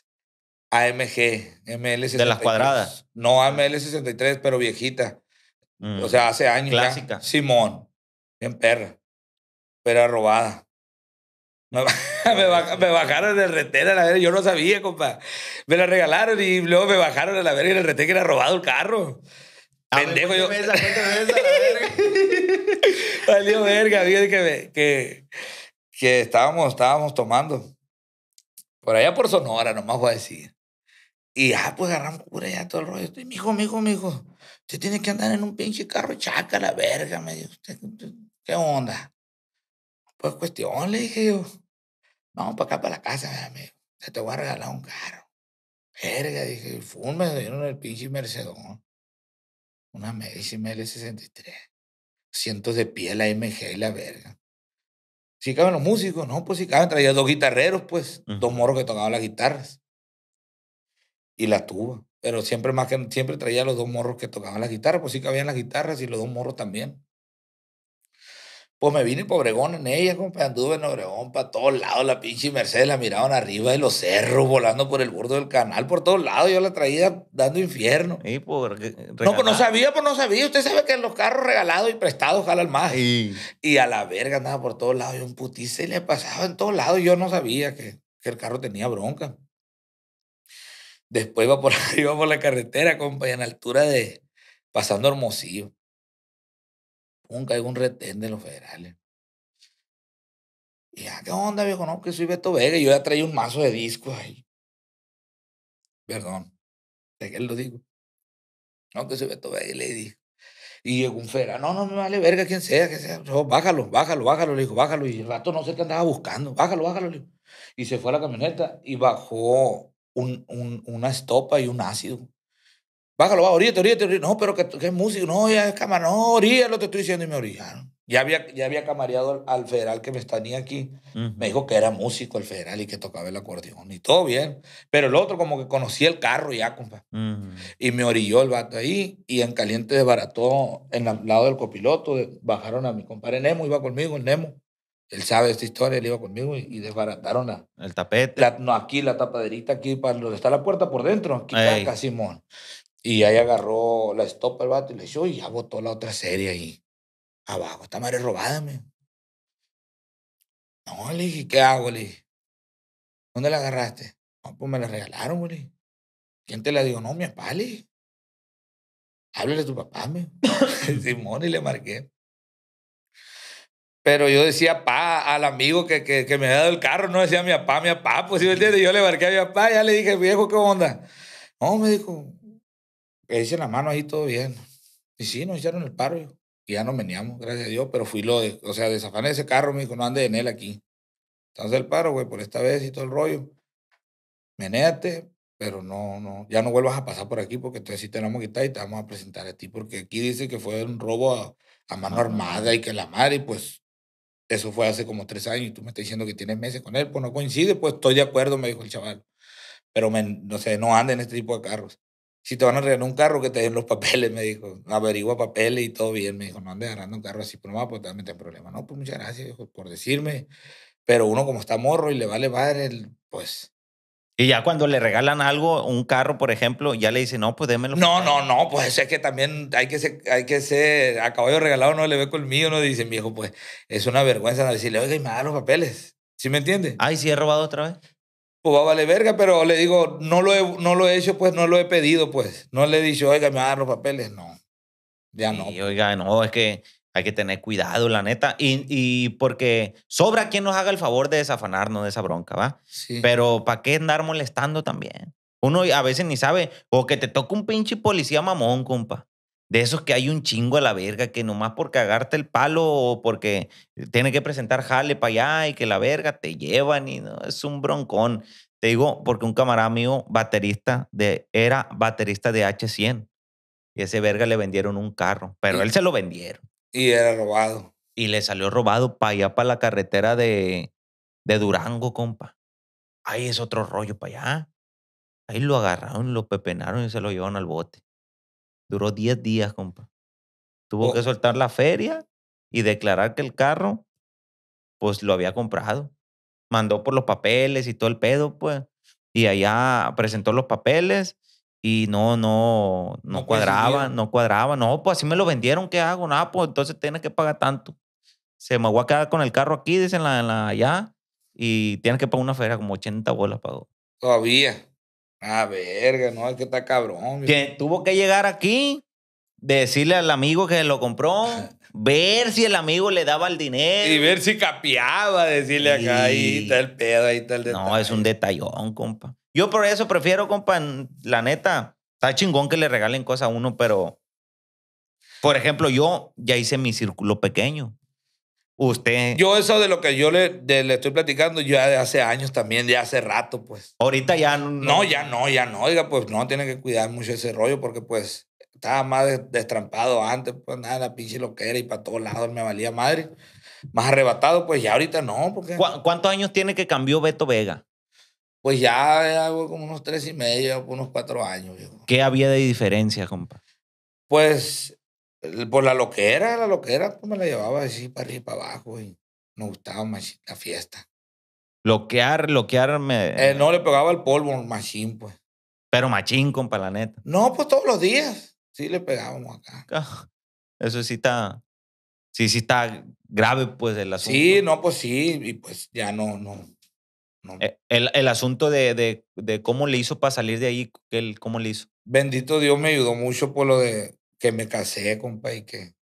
AMG, ML63. De las cuadradas. No, ML63, pero viejita. Mm. O sea, hace años. Clásica. Simón. en perra. Pero robada. Me, [laughs] me, bajaron el retén a la verga. Yo no sabía, compa. Me la regalaron y luego me bajaron a la verga y el retén que era robado el carro. Pendejo verga. [laughs] Valió verga, bien que, que, estábamos, estábamos tomando. Por allá por Sonora, nomás voy a decir. Y ya, ah, pues agarramos cura ya todo el rollo. Y mijo, mijo, mijo, usted tiene que andar en un pinche carro chaca, la verga, me dijo. ¿Qué onda? Pues cuestión, le dije yo. Vamos para acá, para la casa, amigo. dijo. Te voy a regalar un carro. Verga, dije, fum, me dieron el pinche Mercedón. Una Medici ML63. Cientos de pie, la MG y la verga. Si ¿Sí caben los músicos, no, pues si sí caben. Traía dos guitarreros, pues. Dos moros que tocaban las guitarras y la tuba. Pero siempre más que siempre traía los dos morros que tocaban la guitarra, pues sí cabían las guitarras y los dos morros también. Pues me vine y pobregón en ella, con anduve en Obregón para todos lados, la pinche Mercedes la miraban arriba de los cerros, volando por el borde del canal, por todos lados, yo la traía dando infierno. Y no, pues no sabía, pues no sabía, usted sabe que los carros regalados y prestados jalan más. Y, a la verga andaba por todos lados, y un putice le pasaba en todos lados, yo no sabía que el carro tenía bronca. Después va por arriba [laughs] por la carretera, compa, y en altura de. pasando Hermosillo. Nunca hay un retén de los federales. Y ya, ah, ¿qué onda, viejo? No, que soy Beto Vega. Y yo ya traía un mazo de disco ahí. Perdón. ¿De qué lo digo? No, que soy Beto Vega. Y le dije. Y llegó un federal. No, no me vale verga quien sea, que sea. bájalo, bájalo, bájalo. Le dijo, bájalo. Y el rato no sé qué andaba buscando. Bájalo, bájalo. Le dijo. Y se fue a la camioneta y bajó una estopa y un ácido. Bájalo, va, oríete, oríete, oríete. No, pero que, es músico. No, ya es cámara. No, lo te estoy diciendo. Y me orillaron. Ya había, ya había camareado al, federal que me tenía aquí. Me dijo que era músico el federal y que tocaba el acordeón. Y todo bien. Pero el otro como que conocía el carro ya, compa. Y me orilló el vato ahí. Y en caliente desbarató en el lado del copiloto. Bajaron a mi compadre Nemo. Iba conmigo el Nemo él sabe esta historia, él iba conmigo y, desbarataron la, el tapete. no, aquí la tapaderita, aquí para donde está la puerta por dentro, aquí está Simón. Y ahí agarró la estopa el bate y le dijo, y ya botó la otra serie ahí abajo. Esta madre robada, me. No, le dije, ¿qué hago, le ¿Dónde la agarraste? No, pues me la regalaron, güey. ¿Quién te la dio? No, mi papá, le Háblale a tu papá, me. [laughs] [laughs] Simón, y le marqué. Pero yo decía, pa, al amigo que, que, me había dado el carro, no decía mi papá, mi papá, pues si me entiendes? Yo le barqué a mi papá, ya le dije, viejo, ¿qué onda? No, me dijo, le hice la mano ahí todo bien. Y sí, nos hicieron el paro, y ya nos veníamos, gracias a Dios, pero fui lo de, o sea, desafané ese carro, me dijo, no ande en él aquí. Entonces el paro, güey, por esta vez y todo el rollo. Menéate, pero no, no, ya no vuelvas a pasar por aquí porque entonces sí te vamos a y te vamos a presentar a ti, porque aquí dice que fue un robo a, mano armada y que la madre, pues eso fue hace como tres años y tú me estás diciendo que tienes meses con él. Pues no coincide, pues estoy de acuerdo, me dijo el chaval. Pero, me, no sé, no anden en este tipo de carros. Si te van a arreglar un carro, que te den los [laughs] papeles, me dijo. Averigua papeles y todo bien. Me dijo, no andes agarrando un carro así por va, pues, pues te este problemas. No, pues muchas gracias, por decirme. Pero uno como está morro y le vale madre, pues y ya cuando le regalan algo, un carro, por ejemplo, ya le dicen, no, pues démelo. No, no, no, pues es que también hay que ser, hay que ser, a caballo regalado no le ve con el mío, no dice, viejo, pues es una vergüenza decirle, oiga, y me da los papeles. ¿Sí me entiende? Ay, sí, he robado otra vez. Pues va a valer verga, pero le digo, no lo, he, no lo he hecho, pues no lo he pedido, pues. No le he dicho, oiga, me da a los papeles, no. Ya no. Y, pues. oiga, no, es que hay que tener cuidado, la neta. Y, y, porque sobra quien nos haga el favor de desafanarnos de esa bronca, ¿va? Pero ¿para qué andar molestando también? Uno a veces ni sabe. O que te toca un pinche policía mamón, compa. De esos que hay un chingo a la verga, que nomás por cagarte el palo o porque tiene que presentar jale para allá y que la verga te llevan y no, es un broncón. Te digo, porque un camarada mío, baterista de, era baterista de H100. Y ese verga le vendieron un carro, pero él se lo vendieron. Y era robado. Y le salió robado para allá, para la carretera de, de Durango, compa. Ahí es otro rollo para allá. Ahí lo agarraron, lo pepenaron y se lo llevaron al bote. Duró 10 días, compa. Tuvo que oh. soltar la feria y declarar que el carro, pues lo había comprado. Mandó por los papeles y todo el pedo, pues. Y allá presentó los papeles y no, no, no, cuadraba, no cuadraba. No, pues así me lo vendieron, ¿qué hago? Nada, pues entonces tienes que pagar tanto. Se me voy a quedar con el carro aquí, dicen la, la allá, y tienes que pagar una feria, como 80 bolas pagó. Todavía. Ah, verga, no, es que está cabrón. Que tuvo que llegar aquí, decirle al amigo que lo compró, [laughs] ver si el amigo le daba el dinero. Y ver si capiaba decirle acá, ahí está el pedo, ahí está el detalle. No, es un detallón, compa. Yo por eso prefiero, compa, la neta, está chingón que le regalen cosas a uno, pero, por ejemplo, yo ya hice mi círculo pequeño. Usted. Yo eso de lo que yo le, le estoy platicando, ya de hace años también, ya hace rato, pues. Ahorita ya no. No, ya no, ya no. Oiga, pues no, tiene que cuidar mucho ese rollo porque pues estaba más destrampado antes, pues nada, la pinche lo que era y para todos lados me valía madre. Más arrebatado, pues ya ahorita no. Porque... ¿Cuántos años tiene que cambió Beto Vega? Pues ya, hago como unos tres y medio, unos cuatro años. ¿Qué había de diferencia, compa? Pues por pues la loquera, la loquera pues me la llevaba así para arriba y para abajo y nos gustaba más la fiesta. Loquear, loquearme? Eh, no, le pegaba el polvo, machín, pues. Pero machín, compa, la neta. No, pues todos los días. Sí le pegábamos acá. Ah, eso sí está... Sí, sí está grave, pues, el asunto. Sí, no, pues sí. Y pues ya no, no eh, el, el, asunto de, de, de, cómo le hizo para salir de ahí, él, cómo le hizo. Bendito Dios me ayudó mucho por lo de que me casé, compa, y que,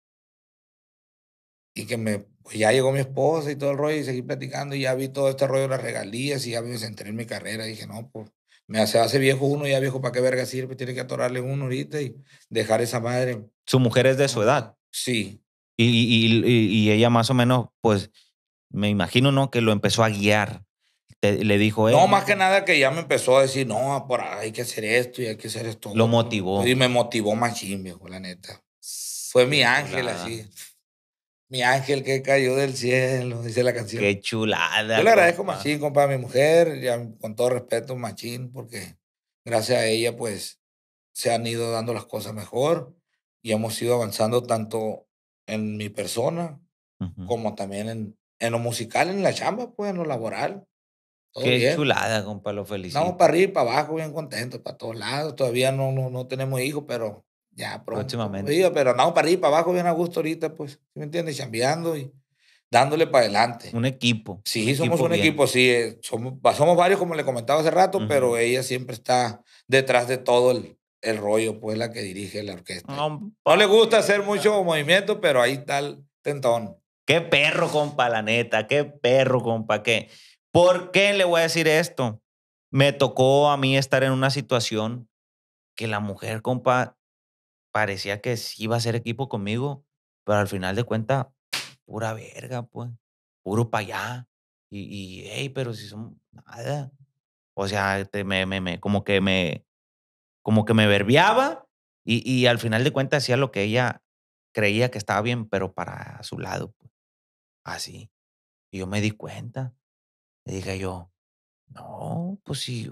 y que me, pues, ya llegó mi esposa y todo el rollo, y seguí platicando, y ya vi todo este rollo de las regalías, y ya me centré en mi carrera, y dije, no, pues me hace, hace viejo uno, ya viejo, ¿para qué verga sirve? Tiene que atorarle uno ahorita y dejar esa madre. ¿Su mujer es de su edad? Sí. Y, y, y, y ella más o menos, pues, me imagino, ¿no? Que lo empezó a guiar le dijo él. No, eh, más que nada que ya me empezó a decir, no, por hay que hacer esto y hay que hacer esto. Lo motivó. Y me motivó machín, viejo, la neta. Fue mi ángel así. Mi ángel que cayó del cielo, dice la canción. Qué chulada. Yo le agradezco compa. machín, compa, mi mujer, ya, con todo respeto, machín, porque gracias a ella, pues, se han ido dando las cosas mejor y hemos ido avanzando tanto en mi persona como también en, en lo musical, en la chamba, pues, en lo laboral. Qué chulada, compa, lo felicito. Vamos para arriba y para abajo, bien contentos, para todos lados. Todavía no, no, no tenemos hijos, pero ya pronto. Próximamente. pero andamos para arriba y para abajo, bien a gusto ahorita, pues, ¿me entiendes? Chambeando y dándole para adelante. Un equipo. Sí, somos un equipo, sí. Eh, somos, varios, como le comentaba hace rato, pero ella siempre está detrás de todo el, el rollo, pues, la que dirige la orquesta. No, le gusta hacer mucho movimiento, pero ahí está el tentón. Qué perro, compa, la neta, qué perro, compa, qué. ¿Por qué le voy a decir esto? Me tocó a mí estar en una situación que la mujer, compa, parecía que sí iba a ser equipo conmigo, pero al final de cuentas, pura verga, pues, puro para allá. Y, hey, pero si son nada. O sea, me, me, me, como que me, como que me verbiaba y, y al final de cuentas hacía lo que ella creía que estaba bien, pero para su lado, pues, así. Y yo me di cuenta. Y dije yo, no, pues sí,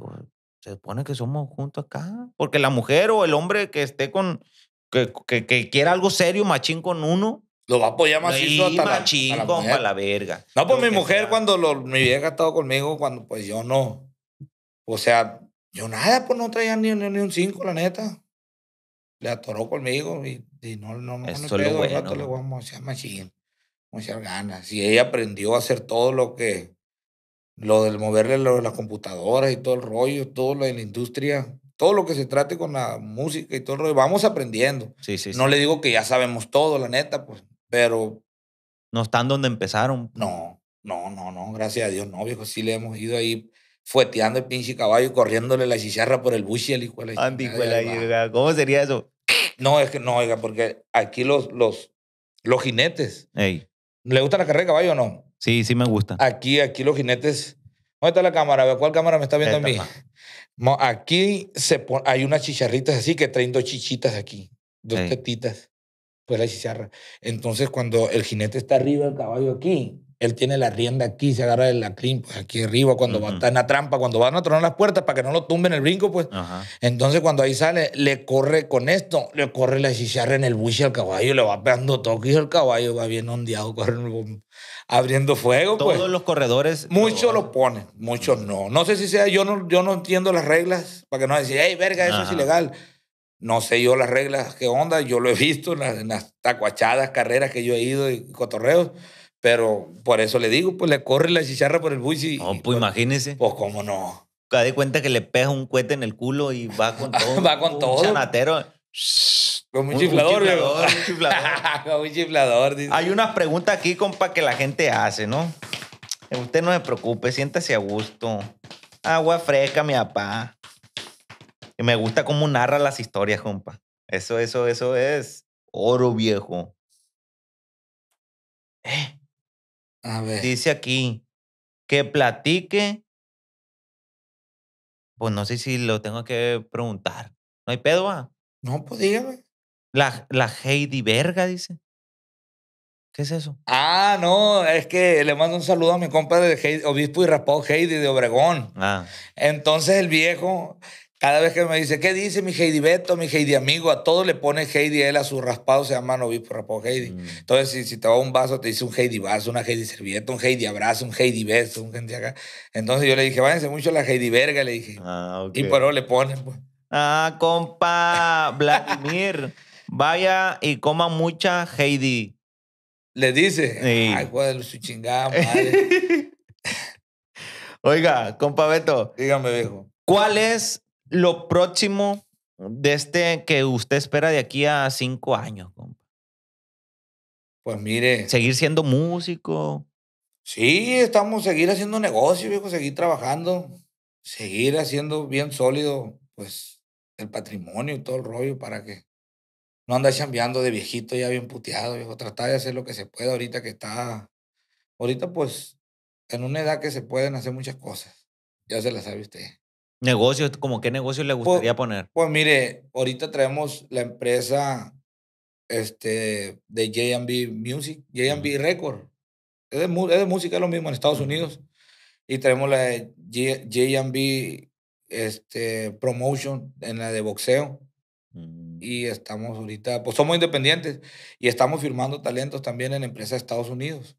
se supone que somos juntos acá. Porque la mujer o el hombre que esté con, que, que, que quiera algo serio, machín con uno, lo va a apoyar machín, la, la, verga. No, pues mi mujer, cuando lo, mi vieja estaba conmigo, cuando pues yo no. O sea, yo nada, pues no traía ni, ni, un cinco, la neta. Le atoró conmigo y, y no, no, no, Esto no, le ganas. Y ella aprendió a hacer todo lo que lo del moverle lo de las computadoras y todo el rollo, todo lo de la industria, todo lo que se trate con la música y todo el rollo, vamos aprendiendo. Sí, sí, no le digo que ya sabemos todo, la neta, pues, pero... No están donde empezaron. No, no, no, no, gracias a Dios, no, viejo, sí le hemos ido ahí fueteando el pinche caballo corriéndole la chicharra por el y al hijo de la ¿cómo sería eso? No, es que no, oiga, porque aquí los, los, los jinetes, Ey. ¿le gusta la carrera de caballo o no? Sí, sí me gusta. Aquí, aquí los jinetes. ¿Dónde está la cámara? ¿Cuál cámara me está viendo a mí? Aquí se hay unas chicharritas así que traen dos chichitas aquí, dos petitas tetitas, pues la chicharra. Entonces, cuando el jinete está arriba, el caballo aquí, él tiene la rienda aquí, se agarra de la pues aquí arriba, cuando está en la trampa, cuando van a tronar las puertas para que no lo tumben el brinco, pues. Entonces, cuando ahí sale, le corre con esto, le corre la chicharra en el bush al caballo, le va pegando toques el caballo, va bien ondeado, [laughs] abriendo fuego. Pues. Todos los corredores. Muchos lo ponen, muchos no. No sé si sea, yo no, yo no entiendo las reglas, para que no decir, hey, verga, eso es ilegal. No sé yo las reglas, qué onda, yo lo he visto en las, en las tacuachadas, carreras que yo he ido y cotorreos pero por eso le digo, pues le corre la chicharra por el bus y. No, oh, pues, imagínese. Pues cómo no. De cuenta que le pega un cohete en el culo y va con [laughs] todo. va con todo. Chanatero. Como un, chiflador, un Un chiflador. [laughs] Como un chiflador Hay unas preguntas aquí, compa, que la gente hace, ¿no? Usted no se preocupe, siéntase a gusto. Agua fresca, mi papá. Y me gusta cómo narra las historias, compa. Eso, eso, eso es oro viejo. Eh, Dice aquí que platique. Pues no sé si lo tengo que preguntar. ¿No hay pedo? Ah? No, pues dígame. La, la Heidi Verga, dice. ¿Qué es eso? Ah, no, es que le mando un saludo a mi compadre de obispo y rapado Heidi de Obregón. Ah. Entonces el viejo cada vez que me dice, ¿qué dice mi Heidi Beto, mi Heidi amigo? A todo le pone Heidi, él a su raspado se llama obispo raspado Heidi. Mm. Entonces, si, te va un vaso, te dice un Heidi vaso, una Heidi servilleta, un Heidi abrazo, un Heidi beso, un gente acá. Entonces yo le dije, váyanse mucho a la Heidi verga, le dije. Ah, Y por eso le ponen, pues. Ah, compa Vladimir, [laughs] vaya y coma mucha Heidi. Le dice, ay, cuál su chingada madre. [laughs] Oiga, compa Beto. Dígame, viejo. ¿Cuál es lo próximo de este que usted espera de aquí a cinco años, compa? Pues mire. Seguir siendo músico. Sí, estamos, seguir haciendo negocio, viejo, seguir trabajando, seguir haciendo bien sólido, pues, el patrimonio y todo el rollo para que no andas chambeando de viejito ya bien puteado, viejo. Tratar de hacer lo que se pueda ahorita que está. Ahorita, pues, en una edad que se pueden hacer muchas cosas. Ya se las sabe usted. Negocios, como qué negocio le pues, gustaría poner. Pues mire, ahorita traemos la empresa este, de JB Music, JB Record. Es de, es de, música, es lo mismo en Estados Unidos. Y traemos la de JB este, Promotion, en la de boxeo. Mm. Y estamos ahorita, pues somos independientes y estamos firmando talentos también en empresas de Estados Unidos.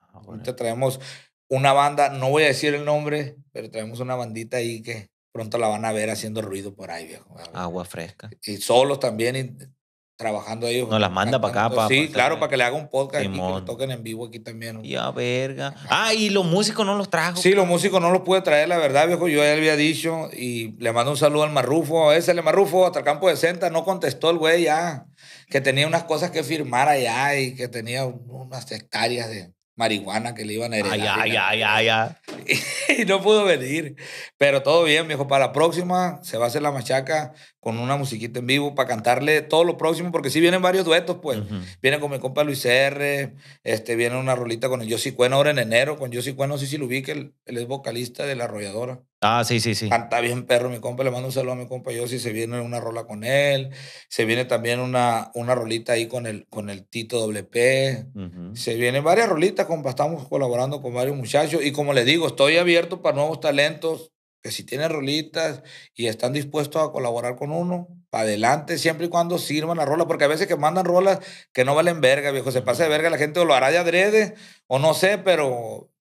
Ah, ahorita traemos una banda, no voy a decir el nombre, pero traemos una bandita ahí que pronto la van a ver haciendo ruido por ahí, viejo. Agua fresca. Y solos también, trabajando ellos. Nos las manda para acá. Para sí, claro, para que le haga un podcast y toquen en vivo aquí también. Ya, verga. Ah, y los músicos no los trajo. Sí, los músicos no los pude traer, la verdad, viejo. Yo ya había dicho y le mando un saludo al Marrufo. Ese, el Marrufo, hasta el campo de Senta, no contestó el güey ya. Que tenía unas cosas que firmar allá y que tenía unas hectáreas de marihuana que le iban a heredar. Ay, ay, ay, ay, [laughs] Y no pudo venir. Pero todo bien, viejo. Para la próxima se va a hacer la machaca con una musiquita en vivo para cantarle todo lo próximo, porque sí vienen varios duetos, pues. Vienen con mi compa Luis R. Este, viene una rolita con el Yossi Cuen ahora en enero, con Yossi Cuen, no sé si lo ubique, él es vocalista de La Arrolladora. Ah, sí, sí, sí. Canta bien perro, mi compa. Le mando un saludo a mi compa yo si Se viene una rola con él. Se viene también una, una rolita ahí con el, con el Tito WP. Se vienen varias rolitas, compa. Estamos colaborando con varios muchachos. Y como le digo, estoy abierto para nuevos talentos. Que si tienen rolitas y están dispuestos a colaborar con uno, para adelante, siempre y cuando sirvan la rola. Porque a veces que mandan rolas que no valen verga, viejo. Se pasa de verga la gente lo hará de adrede o no sé, pero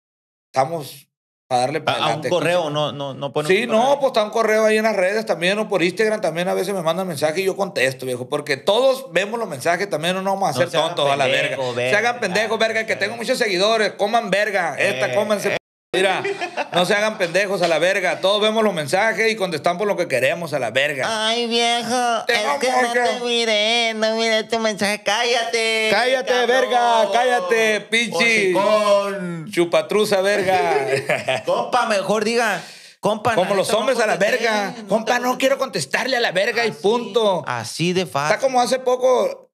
estamos para darle para adelante. un correo, no, no, no pone Sí, no, pues está un correo ahí en las redes también o por Instagram también a veces me mandan mensajes y yo contesto, viejo, porque todos vemos los mensajes también, no vamos a hacer tontos a la verga. Se hagan pendejos, verga, que tengo muchos seguidores, coman verga, esta, eh, cómanse. Mira, no se hagan pendejos a la verga. Todos vemos los mensajes y contestamos lo que queremos a la verga. Ay, viejo. es que no te miré, no miré tu mensaje. Cállate. Cállate, verga. Cállate, pinche. Chupatruza, verga. [laughs] Compa, mejor diga. Compa, como los hombres a la verga. compa, no quiero contestarle a la verga y punto. Así de fácil. Está como hace poco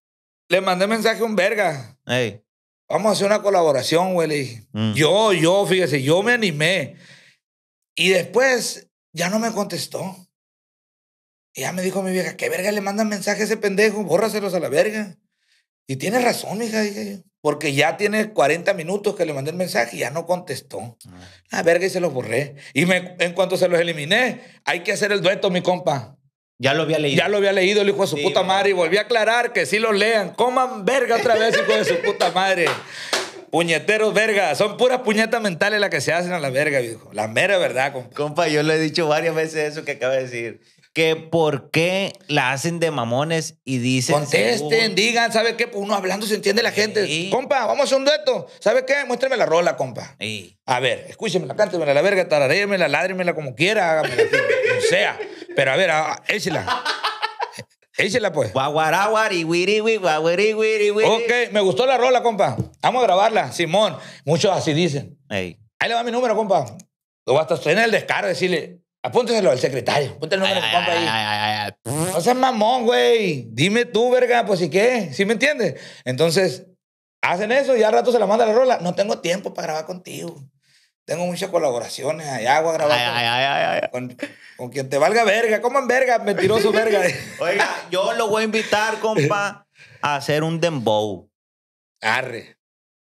le mandé mensaje a un verga. Ey vamos a hacer una colaboración, güey, mm. Yo, yo, fíjese, yo me animé. Y después ya no me contestó. Y ya me dijo mi vieja, ¿qué verga le mandan mensajes a ese pendejo? Bórraselos a la verga. Y tiene razón, hija, Porque ya tiene 40 minutos que le mandé el mensaje y ya no contestó. Ah. La verga y se los borré. Y me, en cuanto se los eliminé, hay que hacer el dueto, mi compa. Ya lo había leído. Ya lo había leído el hijo de su puta madre y volví a aclarar que si lo lean. Coman verga otra vez, hijo de su puta madre. Puñeteros, verga. Son puras puñetas mentales las que se hacen a la verga, viejo. La mera verdad, compa. Compa, yo le he dicho varias veces eso que acaba de decir que por qué la hacen de mamones y dicen. Contesten, digan, ¿sabe qué? uno hablando se entiende la gente. Compa, vamos a hacer un dueto. ¿Sabe qué? Muéstrame la rola, compa. A ver, escúchemela, cántemela la verga, tararémela, ládremela como quiera, hágamela, [laughs] como sea. Pero a ver, échela. Échela pues. Ok, me gustó la rola, compa. Vamos a grabarla, Simón. Muchos así dicen. Ahí le va mi número, compa. Lo vas a en el descaro decirle, Apúnteselo al secretario. ahí. No seas mamón, güey. Dime tú, verga, pues si qué? ¿Sí me entiendes? Entonces, hacen eso y al rato se la manda la rola. No tengo tiempo para grabar contigo. Tengo muchas colaboraciones allá, agua ay, con, ay, ay, con, quien te valga verga. Coman verga, mentiroso verga. [laughs] Oiga, yo lo voy a invitar, compa, a hacer un dembow. Arre.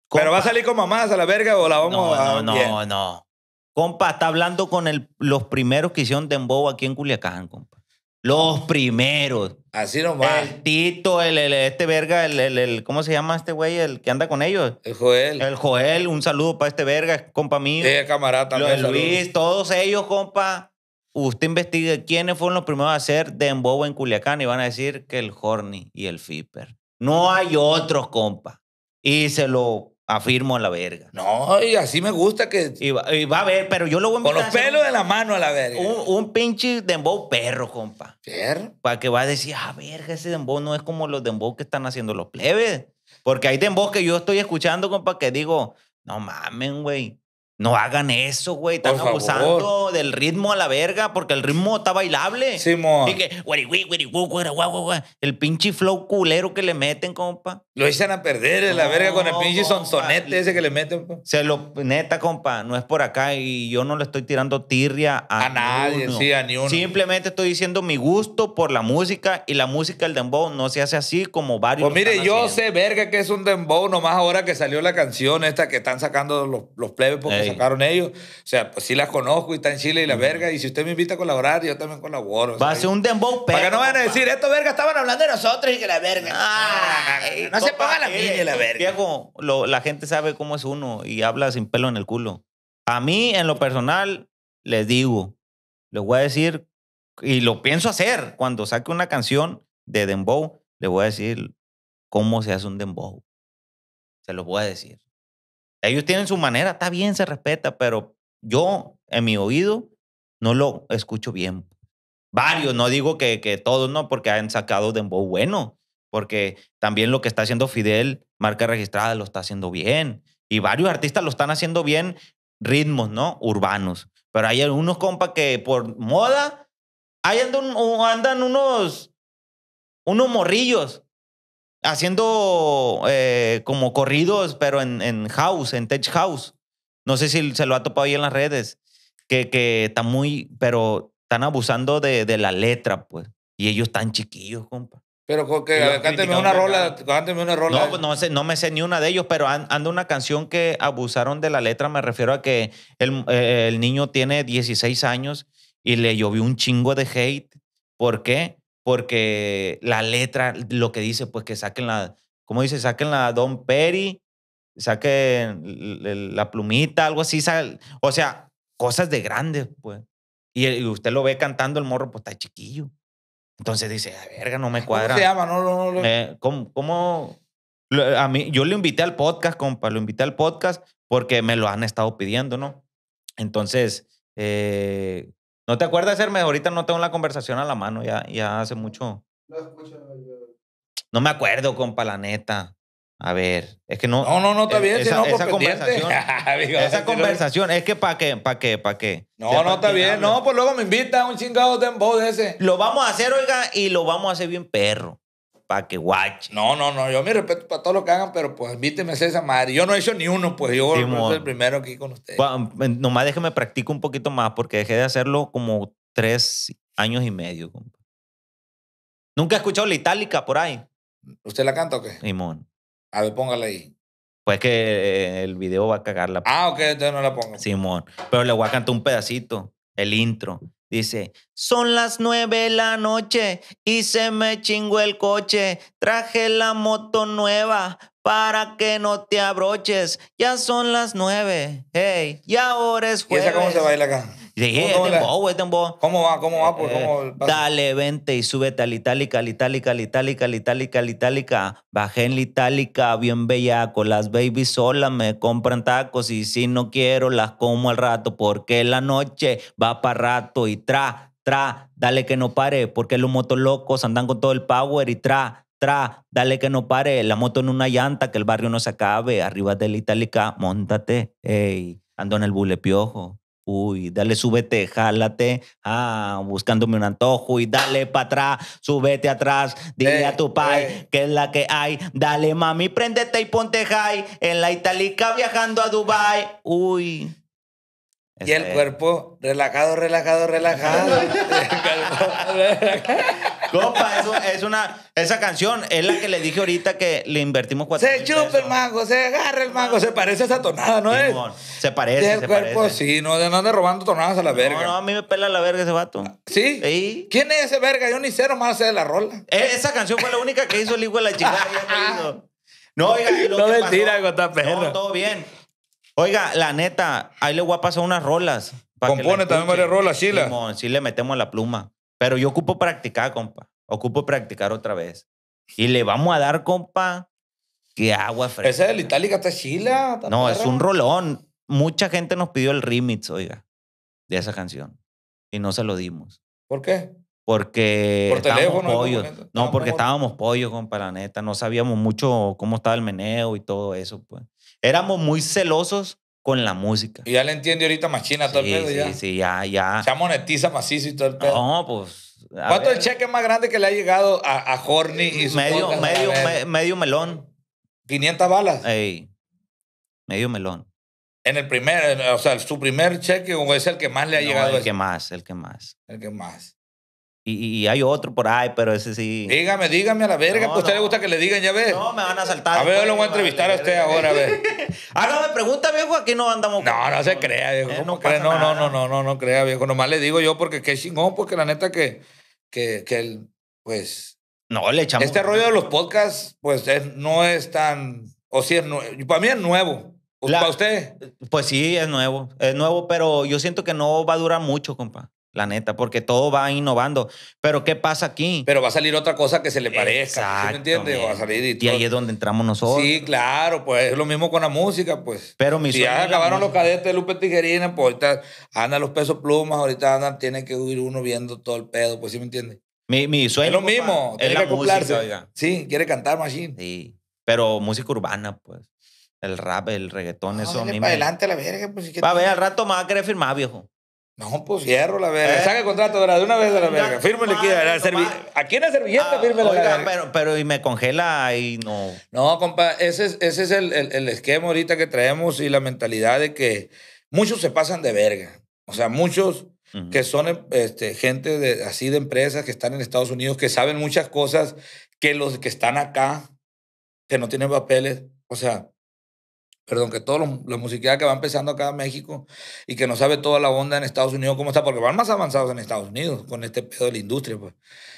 ¿Pero va a salir con mamás a la verga o la vamos no, a...? No, no, no. Compa, está hablando con el, los primeros que hicieron Dembow aquí en Culiacán, compa. Los primeros. Así nomás. El Tito, el, este verga, el, el, ¿cómo se llama este güey? El que anda con ellos. El Joel. El Joel, un saludo para este verga, compa mío. Sí, camarada también. Luis, todos ellos, compa. Usted investigue quiénes fueron los primeros a hacer Dembow en Culiacán y van a decir que el Horny y el Fipper No hay otros, compa. Y se lo afirmo a la verga. No, y así me gusta que. Y va, a ver, pero yo lo voy a Con los pelos de la mano a la verga. Un, un pinche dembow perro, compa. ¿Perro? Para que va a decir, ah, verga, ese dembow no es como los dembow que están haciendo los plebes. Porque hay dembow que yo estoy escuchando, compa, que digo, no mamen, güey. No hagan eso, güey. Están abusando del ritmo a la verga porque el ritmo está bailable. Sí, mo. Y que, el pinche flow culero que le meten, compa. Lo echan a perder la verga con el pinche sonsonete ese que le meten. compa. Pues. Se lo, neta, compa, no es por acá y yo no le estoy tirando tirria a, a nadie, sí, a ni uno. Simplemente estoy diciendo mi gusto por la música y la música del dembow no se hace así como varios. Pues mire, yo sé, verga, que es un dembow nomás ahora que salió la canción esta que están sacando los, los plebes porque sacaron ellos. O sea, pues sí las conozco y está en Chile y la verga. Y si usted me invita a colaborar, yo también colaboro. Va a ser un dembow Para que no vayan a decir, estos verga estaban hablando de nosotros y que la verga. Ah, ah, no se ponga la y la verga. la gente sabe cómo es uno y habla sin pelo en el culo. A mí, en lo personal, les digo, les voy a decir, y lo pienso hacer, cuando saque una canción de dembow, les voy a decir cómo se hace un dembow. Se los voy a decir. Ellos tienen su manera, está bien, se respeta, pero yo en mi oído no lo escucho bien. Varios, no digo que, que todos, no, porque han sacado dembow bueno, porque también lo que está haciendo Fidel, marca registrada, lo está haciendo bien. Y varios artistas lo están haciendo bien, ritmos, ¿no? Urbanos. Pero hay unos compas que por moda, ahí andan, andan unos, unos morrillos haciendo eh, como corridos, pero en, en, house, en tech house. No sé si se lo ha topado ahí en las redes, que, que está muy, pero están abusando de, la letra, pues. Y ellos están chiquillos, compa. Pero que cánteme una rola, una rola. No, pues, no, sé, no me sé ni una de ellos, pero anda una canción que abusaron de la letra. Me refiero a que el, eh, el niño tiene 16 años y le llovió un chingo de hate. ¿Por qué? porque la letra, lo que dice, pues que saquen la, ¿cómo dice? Saquen la Don Perry, saquen la plumita, algo así. o sea, cosas de grandes, pues. Y, usted lo ve cantando el morro, pues está chiquillo. Entonces dice, a ah, verga, no me cuadra. ¿Cómo se llama? No, no, no. ¿Cómo? a mí, yo lo invité al podcast, compa, lo invité al podcast porque me lo han estado pidiendo, ¿no? Entonces, eh, no te acuerdas, Hermes, ahorita no tengo la conversación a la mano, ya, ya hace mucho. No No me acuerdo, compa, la neta. A ver, es que no. No, no, no, está e, bien. Esa, conversación. [laughs] esa [laughs] conversación, es que para qué, para qué, para qué. No, no, está bien. No, pues luego me invita a un chingado de de ese. Lo vamos a hacer, oiga, y lo vamos a hacer bien perro que guache. No, no, no. Yo mi respeto para todo lo que hagan, pero pues admíteme esa madre. Yo no he hecho ni uno, pues yo soy el primero aquí con ustedes. nomás déjeme practico un poquito más porque dejé de hacerlo como tres años y medio. Nunca he escuchado la itálica por ahí. ¿Usted la canta o qué? Simón. A ver, póngala ahí. Pues que eh, el video va a cagarla. Ah, ok, entonces no la pongo. Simón. Pero le voy a cantar un pedacito, el intro. Dice, son las nueve de la noche y se me chingó el coche. Traje la moto nueva para que no te abroches. Ya son las nueve. Hey, ya ahora es jueves. cómo se baila acá? ¿Cómo va? ¿Cómo va? Pues, eh, dale, vente y súbete al itálica, itálica, La itálica, itálica, itálica. Bajé en la itálica, bien bellaco. Las babies solas me compran tacos y si no quiero las como al rato porque la noche va para rato y tra, tra, dale que no pare porque los motos locos andan con todo el power y tra, tra, dale que no pare. La moto en una llanta que el barrio no se acabe. Arriba de la itálica, montate, ey. Ando en el piojo. Uy, dale, súbete, jálate, ah, buscándome un antojo y dale para atrás, súbete atrás, dile a eh, tu pai eh. que es la que hay, dale mami, préndete y ponte high, en la itálica viajando a Dubai. Uy. Y el este. cuerpo relajado, relajado, relajado. [laughs] Copa, eso es una. Esa canción es la que le dije ahorita que le invertimos cuatro. Se chupa el mango, se agarra el mango, se parece a esa tonada, ¿no es? Se parece. El se cuerpo, parece. sí, no, no anda robando tonadas a la verga. No, a mí me pela la verga ese vato. ¿Sí? ¿Quién es ese verga? Yo ni sé nomás sé de la rola. E, esa canción fue la única que hizo el hijo de la chica. [laughs] no, oiga, lo no mentira, pasó, No, todo bien. Oiga, la neta, ahí le voy a pasar unas rolas. Compone también varias rolas, Chila. sí le metemos la pluma. Pero yo ocupo practicar, compa. Ocupo practicar otra vez. Y le vamos a dar, compa, que agua fresca. Ese del Itálica está Chila. No, es un rolón. Mucha gente nos pidió el remix, oiga, de esa canción. Y no se lo dimos. ¿Por qué? Porque Por estábamos No, ah, porque estábamos pollos, compa, la neta. No sabíamos mucho cómo estaba el meneo y todo eso, pues éramos muy celosos con la música. Y ya le entiende ahorita machina todo el pedo ya. Sí, sí, ya, ya. Ya monetiza macizo y todo el pedo. No, pues. ¿Cuánto es el cheque más grande que le ha llegado a, a y su Medio, medio, medio melón. 500 balas. Ey. Medio melón. En el primer, o sea, su primer cheque o es el que más le ha no, llegado. El que más, el que más. El que más. Y, hay otro por ahí, pero ese sí. Dígame, dígame a la verga, pues a usted le gusta que le digan, ya ve. No, me van a saltar. A ver, yo lo pues, voy a entrevistar a usted ahora, a ver. ah, [laughs] me pregunta, viejo, aquí no andamos. No, no se crea, viejo. Eh, no, no, no, no, no, no, crea, viejo. Nomás le digo yo porque qué chingón, porque la neta que, que, que pues. No, le echamos. Este rollo de los podcasts, pues es, no es tan. O si es Para mí es nuevo. ¿Para usted? Pues sí, es nuevo. Es nuevo, pero yo siento que no va a durar mucho, compa. La neta, porque todo va innovando. Pero ¿qué pasa aquí? Pero va a salir otra cosa que se le parezca. ¿sí ¿Me entiendes? Va a salir y, ahí es donde entramos nosotros. Sí, claro, pues es lo mismo con la música, pues. Pero mi Si ya acabaron los cadetes de Lupe Tijerina, pues ahorita andan los pesos plumas, ahorita andan, tiene que huir uno viendo todo el pedo, pues sí me entiendes. Mi, mi sueño. Es lo mismo, tiene que acoplarse. Música, sí, quiere cantar Machine. Sí, pero música urbana, pues. El rap, el reggaetón, eso a adelante pues, Va a ver, al rato más va firmar, viejo. No, pues cierro la verga. ¿Eh? Saca el contrato de una vez de la verga. Firme el aquí, a aquí en la servilleta, ah, la verga. Pero, pero y me congela y no. No, compa, ese es, ese es el, el, esquema ahorita que traemos y la mentalidad de que muchos se pasan de verga. O sea, muchos que son este, gente de, así de empresas que están en Estados Unidos, que saben muchas cosas que los que están acá, que no tienen papeles. O sea, perdón, que los los musiquera que va empezando acá en México y que no sabe toda la onda en Estados Unidos cómo está, porque van más avanzados en Estados Unidos con este pedo de la industria, pues.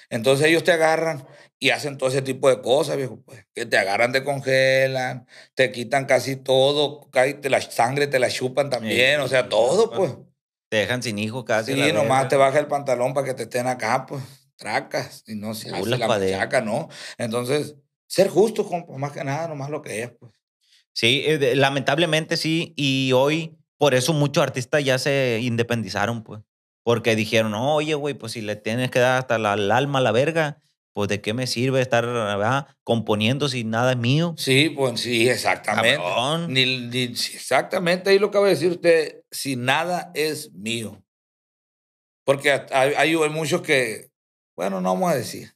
Entonces ellos te agarran y hacen todo ese tipo de cosas, viejo, pues. Que te agarran, te congelan, te quitan casi todo, casi la sangre te la chupan también, o sea, todo, pues. Te dejan sin hijo casi. Sí, nomás te baja el pantalón para que te estén acá, pues. Tracas, y no se hace la ¿no? Entonces, ser justo, compa, más que nada, nomás lo que es, pues. Sí, eh, lamentablemente sí. Y hoy, por eso muchos artistas ya se independizaron, pues. Porque dijeron, oye, güey, pues si le tienes que dar hasta el alma a la verga, pues de qué me sirve estar ¿verdad? Ah, componiendo si nada es mío. Sí, pues sí, exactamente. Ni, exactamente, ahí lo que acaba a decir usted, si nada es mío. Porque hay, hay, hay muchos que, bueno, no vamos a decir.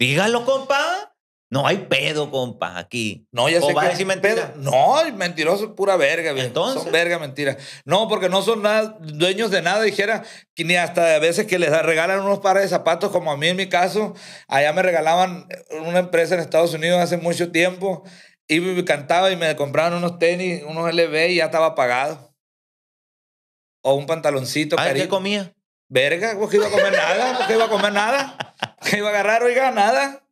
Dígalo, compa. No hay pedo, compa, aquí. No, ya sé mentira? No, mentiroso pura verga, Entonces. Son verga, mentira. No, porque no son nada, dueños de nada, dijera, ni hasta a veces que les regalan unos pares de zapatos, como a mí en mi caso. Allá me regalaban eh, una empresa en Estados Unidos hace mucho tiempo y me cantaba y me compraban unos tenis, unos LV y ya estaba pagado. O un pantaloncito. Ah, ¿Qué comía? Verga, pues que iba a comer nada, ¿Por iba a comer nada. ¿Qué iba a agarrar, oiga, nada.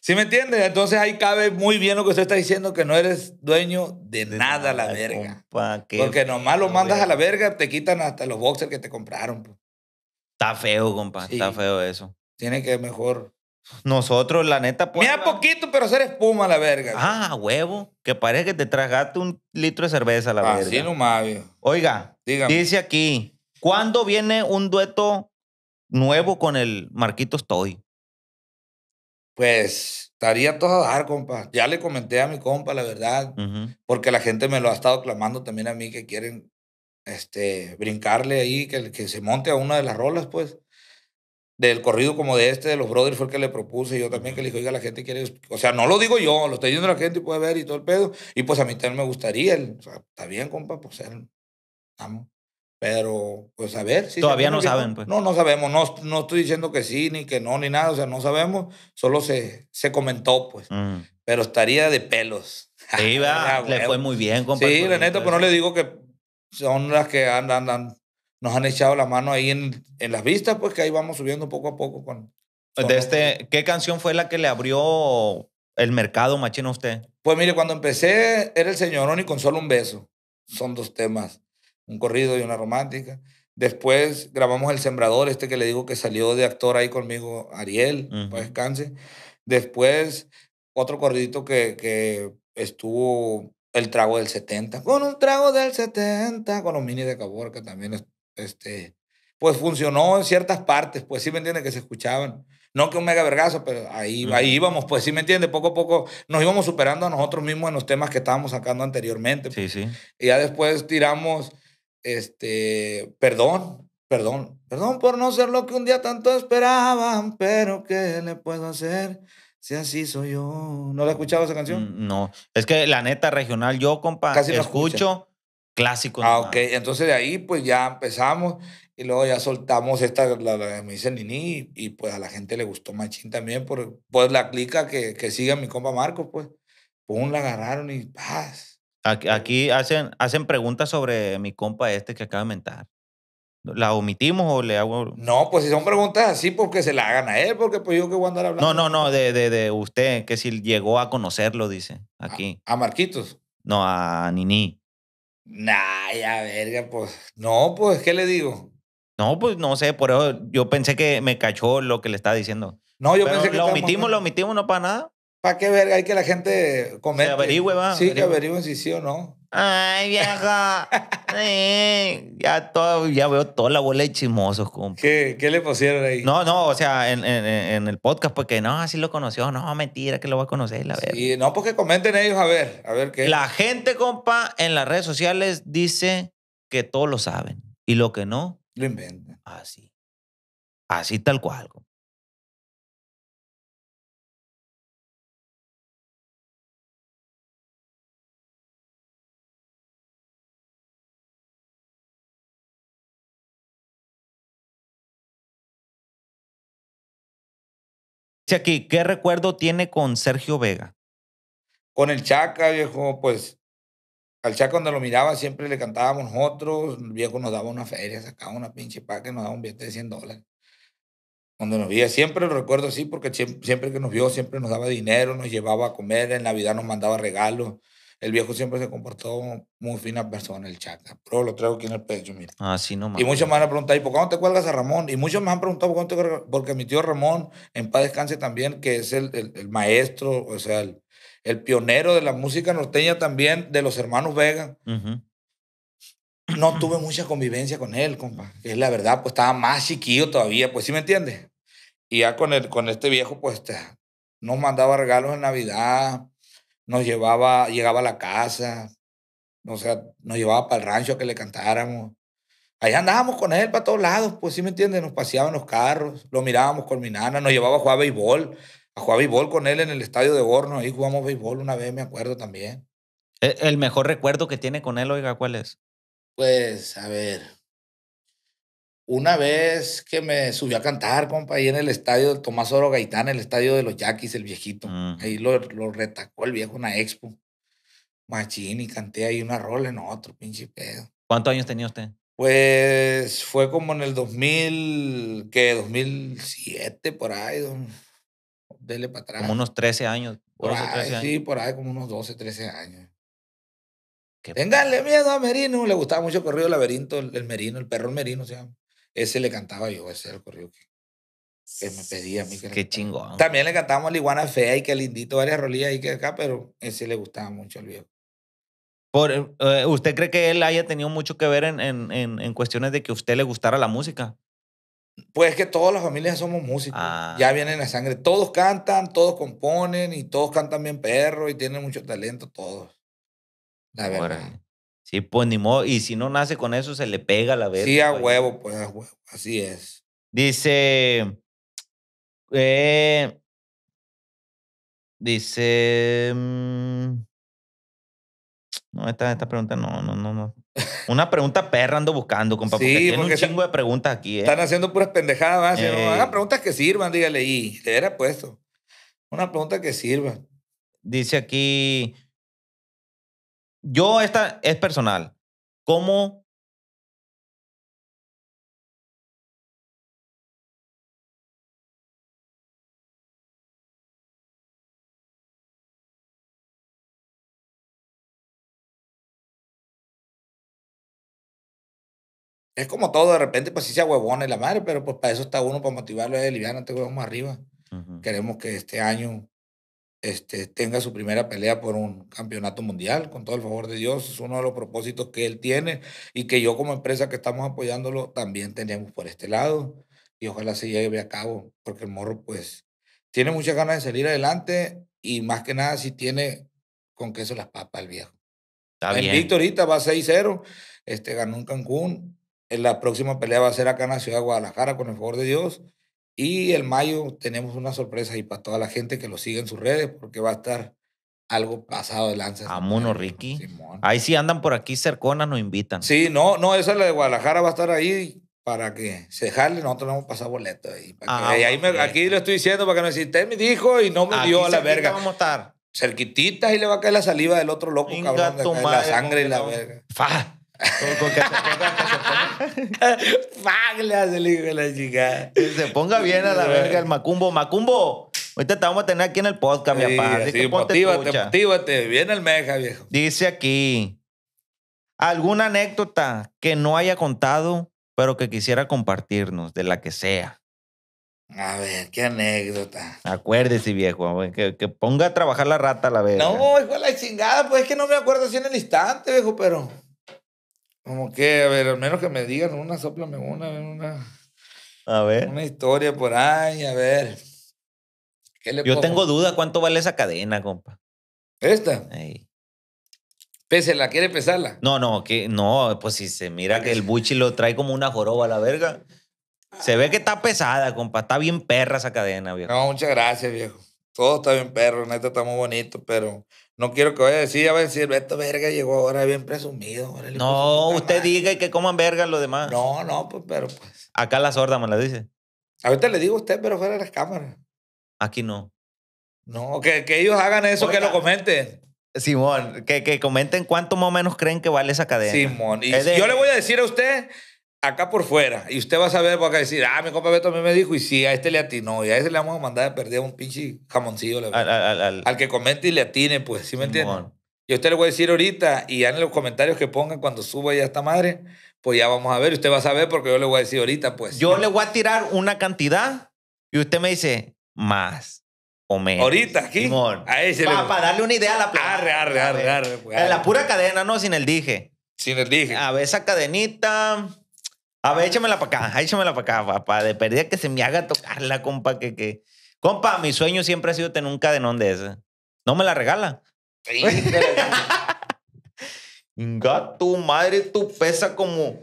¿Sí me entiendes? Entonces ahí cabe muy bien lo que usted está diciendo, que no eres dueño de, nada, la verga. Porque nomás lo mandas a la verga, te quitan hasta los boxers que te compraron. Pues. Está feo, compa, está feo eso. Tiene que mejor... Nosotros, la neta... Pues, Mira poquito, pero ser espuma la verga. Ah, huevo. Que parece que te tragaste un litro de cerveza la verga. Así nomás, Oiga, dice aquí, ¿cuándo viene un dueto nuevo con el Marquito Stoy? pues estaría todo a dar, compa. Ya le comenté a mi compa, la verdad, porque la gente me lo ha estado clamando también a mí que quieren este, brincarle ahí, que, que se monte a una de las rolas, pues. Del corrido como de este, de los brothers, fue el que le propuse yo también, que le dije, oiga, la gente quiere... O sea, no lo digo yo, lo está diciendo la gente y puede ver y todo el pedo. Y pues a mí también me gustaría. está bien, compa, pues él... Vamos. Pero, pues a ver. Todavía no saben, pues. No, no sabemos. No, no estoy diciendo que sí, ni que no, ni nada. O sea, no sabemos. Solo se, se comentó, pues. Mm. Pero estaría de pelos. [laughs] Sí, va. le fue muy bien, compadre. Sí, la pero pues, no le digo que son las que andan, nos han echado la mano ahí en, en las vistas, pues que ahí vamos subiendo poco a poco con. de este, ¿Qué canción fue la que le abrió el mercado, machino, usted? Pues mire, cuando empecé era El señoroni con solo un beso. Son dos temas un corrido y una romántica. Después grabamos El Sembrador, este que le digo que salió de actor ahí conmigo, Ariel, descanse. Después, otro corridito que, que estuvo El Trago del 70, con un Trago del 70, con los mini de Caborca también, este, pues funcionó en ciertas partes, pues sí me entiende que se escuchaban. No que un mega vergazo, pero ahí, ahí íbamos, pues sí me entiende, poco a poco nos íbamos superando a nosotros mismos en los temas que estábamos sacando anteriormente. Pues. Sí, sí. Y ya después tiramos este, perdón, perdón, perdón por no ser lo que un día tanto esperaban, pero ¿qué le puedo hacer? Si así soy yo. ¿No la has escuchado esa canción? Mm, no. Es que la neta regional, yo, compa, Casi escucho clásico. Ah, ok. Entonces de ahí, pues ya empezamos y luego ya soltamos esta, la, me dice Nini, y, pues a la gente le gustó Machín también por pues, la clica que, que sigue mi compa Marco, pues. Pum, la agarraron y paz. Aquí, hacen, hacen preguntas sobre mi compa este que acaba de mentar. ¿La omitimos o le hago.? No, pues si son preguntas así, porque pues, se la hagan a él, porque pues yo que voy a andar hablando. No, no, no, de, usted, que si llegó a conocerlo, dice, ah, aquí. ¿A, Marquitos? No, a Nini. Nah, ya verga, pues. No, pues, ¿qué le digo? No, pues no sé, por eso yo pensé que me cachó lo que le estaba diciendo. No, yo pensé que. ¿Lo omitimos, lo omitimos, no para nada? ¿Para qué verga? Hay que la gente comente. averigüe, Sí, que averigüen si sí o no. Ay, vieja. [laughs] ya, todo, ya veo toda la bola de chismosos, compa. ¿Qué, le pusieron ahí? No, no, o sea, en, el podcast, porque no, así lo conoció. No, mentira, que lo va a conocer, la Sí, no, porque pues comenten ellos a ver, a ver qué. La gente, compa, en las redes sociales dice que todos lo saben. Y lo que no. Lo inventan. Así. Así tal cual, compa. aquí, ¿qué recuerdo tiene con Sergio Vega? Con el Chaca, viejo, pues al Chaca cuando lo miraba siempre le cantábamos nosotros, el viejo nos daba una feria, sacaba una pinche paca nos daba un billete de 100 dólares. Cuando nos veía, siempre lo recuerdo así, porque siempre que nos vio, siempre nos daba dinero, nos llevaba a comer, en Navidad nos mandaba regalos. El viejo siempre se comportó muy fina persona, el Chaca. Pero lo traigo aquí en el pecho, mira. Ah, no nomás. Y muchos me han preguntado, ¿y por qué no te cuelgas a Ramón? Y muchos me han preguntado, ¿por qué no te Porque mi tío Ramón, en paz descanse también, que es el, el, maestro, o sea, el, pionero de la música norteña también, de los hermanos Vega. No tuve [clears throat] mucha convivencia con él, compa. Es la verdad, pues estaba más chiquillo todavía, pues sí me entiendes. Y ya con, el, con este viejo, pues te, este, nos mandaba regalos en Navidad nos llevaba, llegaba a la casa, o sea, nos llevaba para el rancho a que le cantáramos. Ahí andábamos con él para todos lados, pues sí me entiendes, nos paseaban los carros, lo mirábamos con mi nana, nos llevaba a jugar béisbol, a jugar béisbol con él en el estadio de Horno, ahí jugamos béisbol una vez, me acuerdo también. E, ¿El mejor recuerdo que tiene con él, oiga, cuál es? Pues, a ver, una vez que me subió a cantar, compa, ahí en el estadio de Tomás Oro Gaitán, el estadio de los Yaquis, el viejito. Ahí lo, retacó el viejo en una expo. Machín, y canté ahí una rola en otro, pinche pedo. ¿Cuántos años tenía usted? Pues fue como en el 2000, que 2007, por ahí, don, dele para atrás. Como unos 13 años. Sí, por ahí como unos 12, 13 años. Ténganle miedo a Merino. Le gustaba mucho el corrido laberinto, el, Merino, el perro Merino se llama. Ese le cantaba yo, ese era el corrido que, me pedía a mí. Que Qué chingón. También le cantamos la iguana fea y que lindito varias rolillas ahí que acá, pero ese le gustaba mucho al viejo. Por, eh, eh, ¿Usted cree que él haya tenido mucho que ver en, en, en, cuestiones de que a usted le gustara la música? Pues que todas las familias somos músicos. Ya ah. vienen la sangre. Todos cantan, todos componen y todos cantan bien perro y tienen mucho talento, todos. La verdad. Sí, pues ni modo. Y si no nace con eso, se le pega la verga. Sí, a huevo, pues a huevo. Así es. Dice. Eh, dice. Mm, no, esta, esta pregunta no, no, no, no. Una pregunta perra ando buscando, compa, sí, porque tiene un chingo de preguntas aquí. Eh. Están haciendo puras pendejadas. Eh. ¿no? Hagan preguntas que sirvan, dígale. Y le puesto. Una pregunta que sirva. Dice aquí, yo, esta es personal. ¿Cómo Es como todo, de repente, pues sí se huevón en la madre, pero pues para eso está uno, para motivarlo, es eh, liviano, te huevamos arriba. Queremos que este año este, tenga su primera pelea por un campeonato mundial, con todo el favor de Dios. Es uno de los propósitos que él tiene y que yo como empresa que estamos apoyándolo también tenemos por este lado. Y ojalá se lleve a cabo, porque el morro pues tiene muchas ganas de salir adelante y más que nada si tiene con queso las papas el viejo. Está bien. va ahorita va 6-0, este, ganó en Cancún. En la próxima pelea va a ser acá en la ciudad de Guadalajara, con el favor de Dios. Y el mayo tenemos una sorpresa y para toda la gente que lo sigue en sus redes, porque va a estar algo pasado de lanza. A Mono Ricky. Ahí sí andan por aquí cercona, nos invitan. Sí, no, no, esa es la de Guadalajara, va a estar ahí para que se jale, nosotros no vamos a pasar boleto ahí. Ah, y ahí aquí lo estoy diciendo para que no existe, me dijo y no me dio a la verga. vamos Cerquititas y le va a caer la saliva del otro loco, cabrón. de la sangre y la verga. Fa se ponga, el hijo de la chica. se ponga bien a la verga el Macumbo. Macumbo, ahorita te vamos a tener aquí en el podcast, mi sí, Viene el viejo. Dice aquí, ¿alguna anécdota que no haya contado, pero que quisiera compartirnos, de la que sea? A ver, qué anécdota. Acuérdese, viejo, que, que ponga a trabajar la rata a la verga. No, hijo de la chingada, pues es que no me acuerdo así en el instante, viejo, pero... Como que, a ver, al menos que me digan una, soplame una, una. A ver. Una historia por ahí, a ver. Yo tengo duda cuánto vale esa cadena, compa. ¿Esta? Ahí. Pésela, ¿quiere pesarla? No, no, que no, pues si se mira que el [laughs] buchi lo trae como una joroba la verga. Se ve que está pesada, compa. Está bien perra esa cadena, viejo. No, muchas gracias, viejo. Todo está bien perro, neta, está muy bonito, pero no quiero que vaya a decir, ya ver a decir, Verga llegó ahora bien presumido. no, pues, usted diga que coman verga los demás. No, no, pues, pero pues. Acá la sorda me la dice. Ahorita le digo a usted, pero fuera de las cámaras. Aquí no. No, que, que ellos hagan eso, que lo comenten. Simón, que, que comenten cuánto más o menos creen que vale esa cadena. Simón, y yo le voy a decir a usted acá por fuera. Y usted va a saber, va a decir, ah, mi compa Beto me dijo, y sí, a este le atinó, y a ese le vamos a mandar a perder un pinche jamoncillo. al, al, que comente y le atine, pues, ¿sí me entiende? Y usted le voy a decir ahorita, y ya en los comentarios que pongan cuando suba ya esta madre, pues ya vamos a ver, usted va a saber porque yo le voy a decir ahorita, pues. Yo le voy a tirar una cantidad, y usted me dice, más. O menos. Ahorita, aquí. Para darle una idea a la plata. Arre, arre, arre, arre, pues, La pura cadena, no, sin el dije. Sin el dije. A ver, esa cadenita. A ver, échamela para acá, échamela para acá, papá. De perdida que se me haga tocarla, compa, que, que... Compa, mi sueño siempre ha sido tener un cadenón de ese. No me la regala. Gato, [laughs] tu madre, tu pesa como...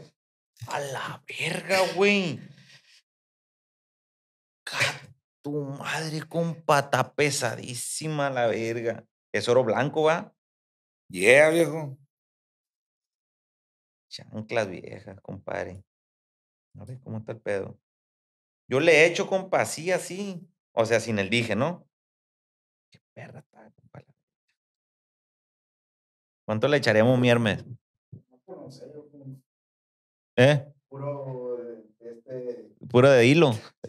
A la verga, güey. Tu madre, compa, está pesadísima la verga. Es oro blanco, ¿va? Yeah, viejo. Chanclas viejas, compadre. A ver cómo está el pedo. Yo le echo compa así, así. O sea, sin el dije, ¿no? Qué perra está, compa. ¿Cuánto le echaremos mi Hermes? No yo ¿Eh? Puro, eh, este... Puro de hilo. [laughs]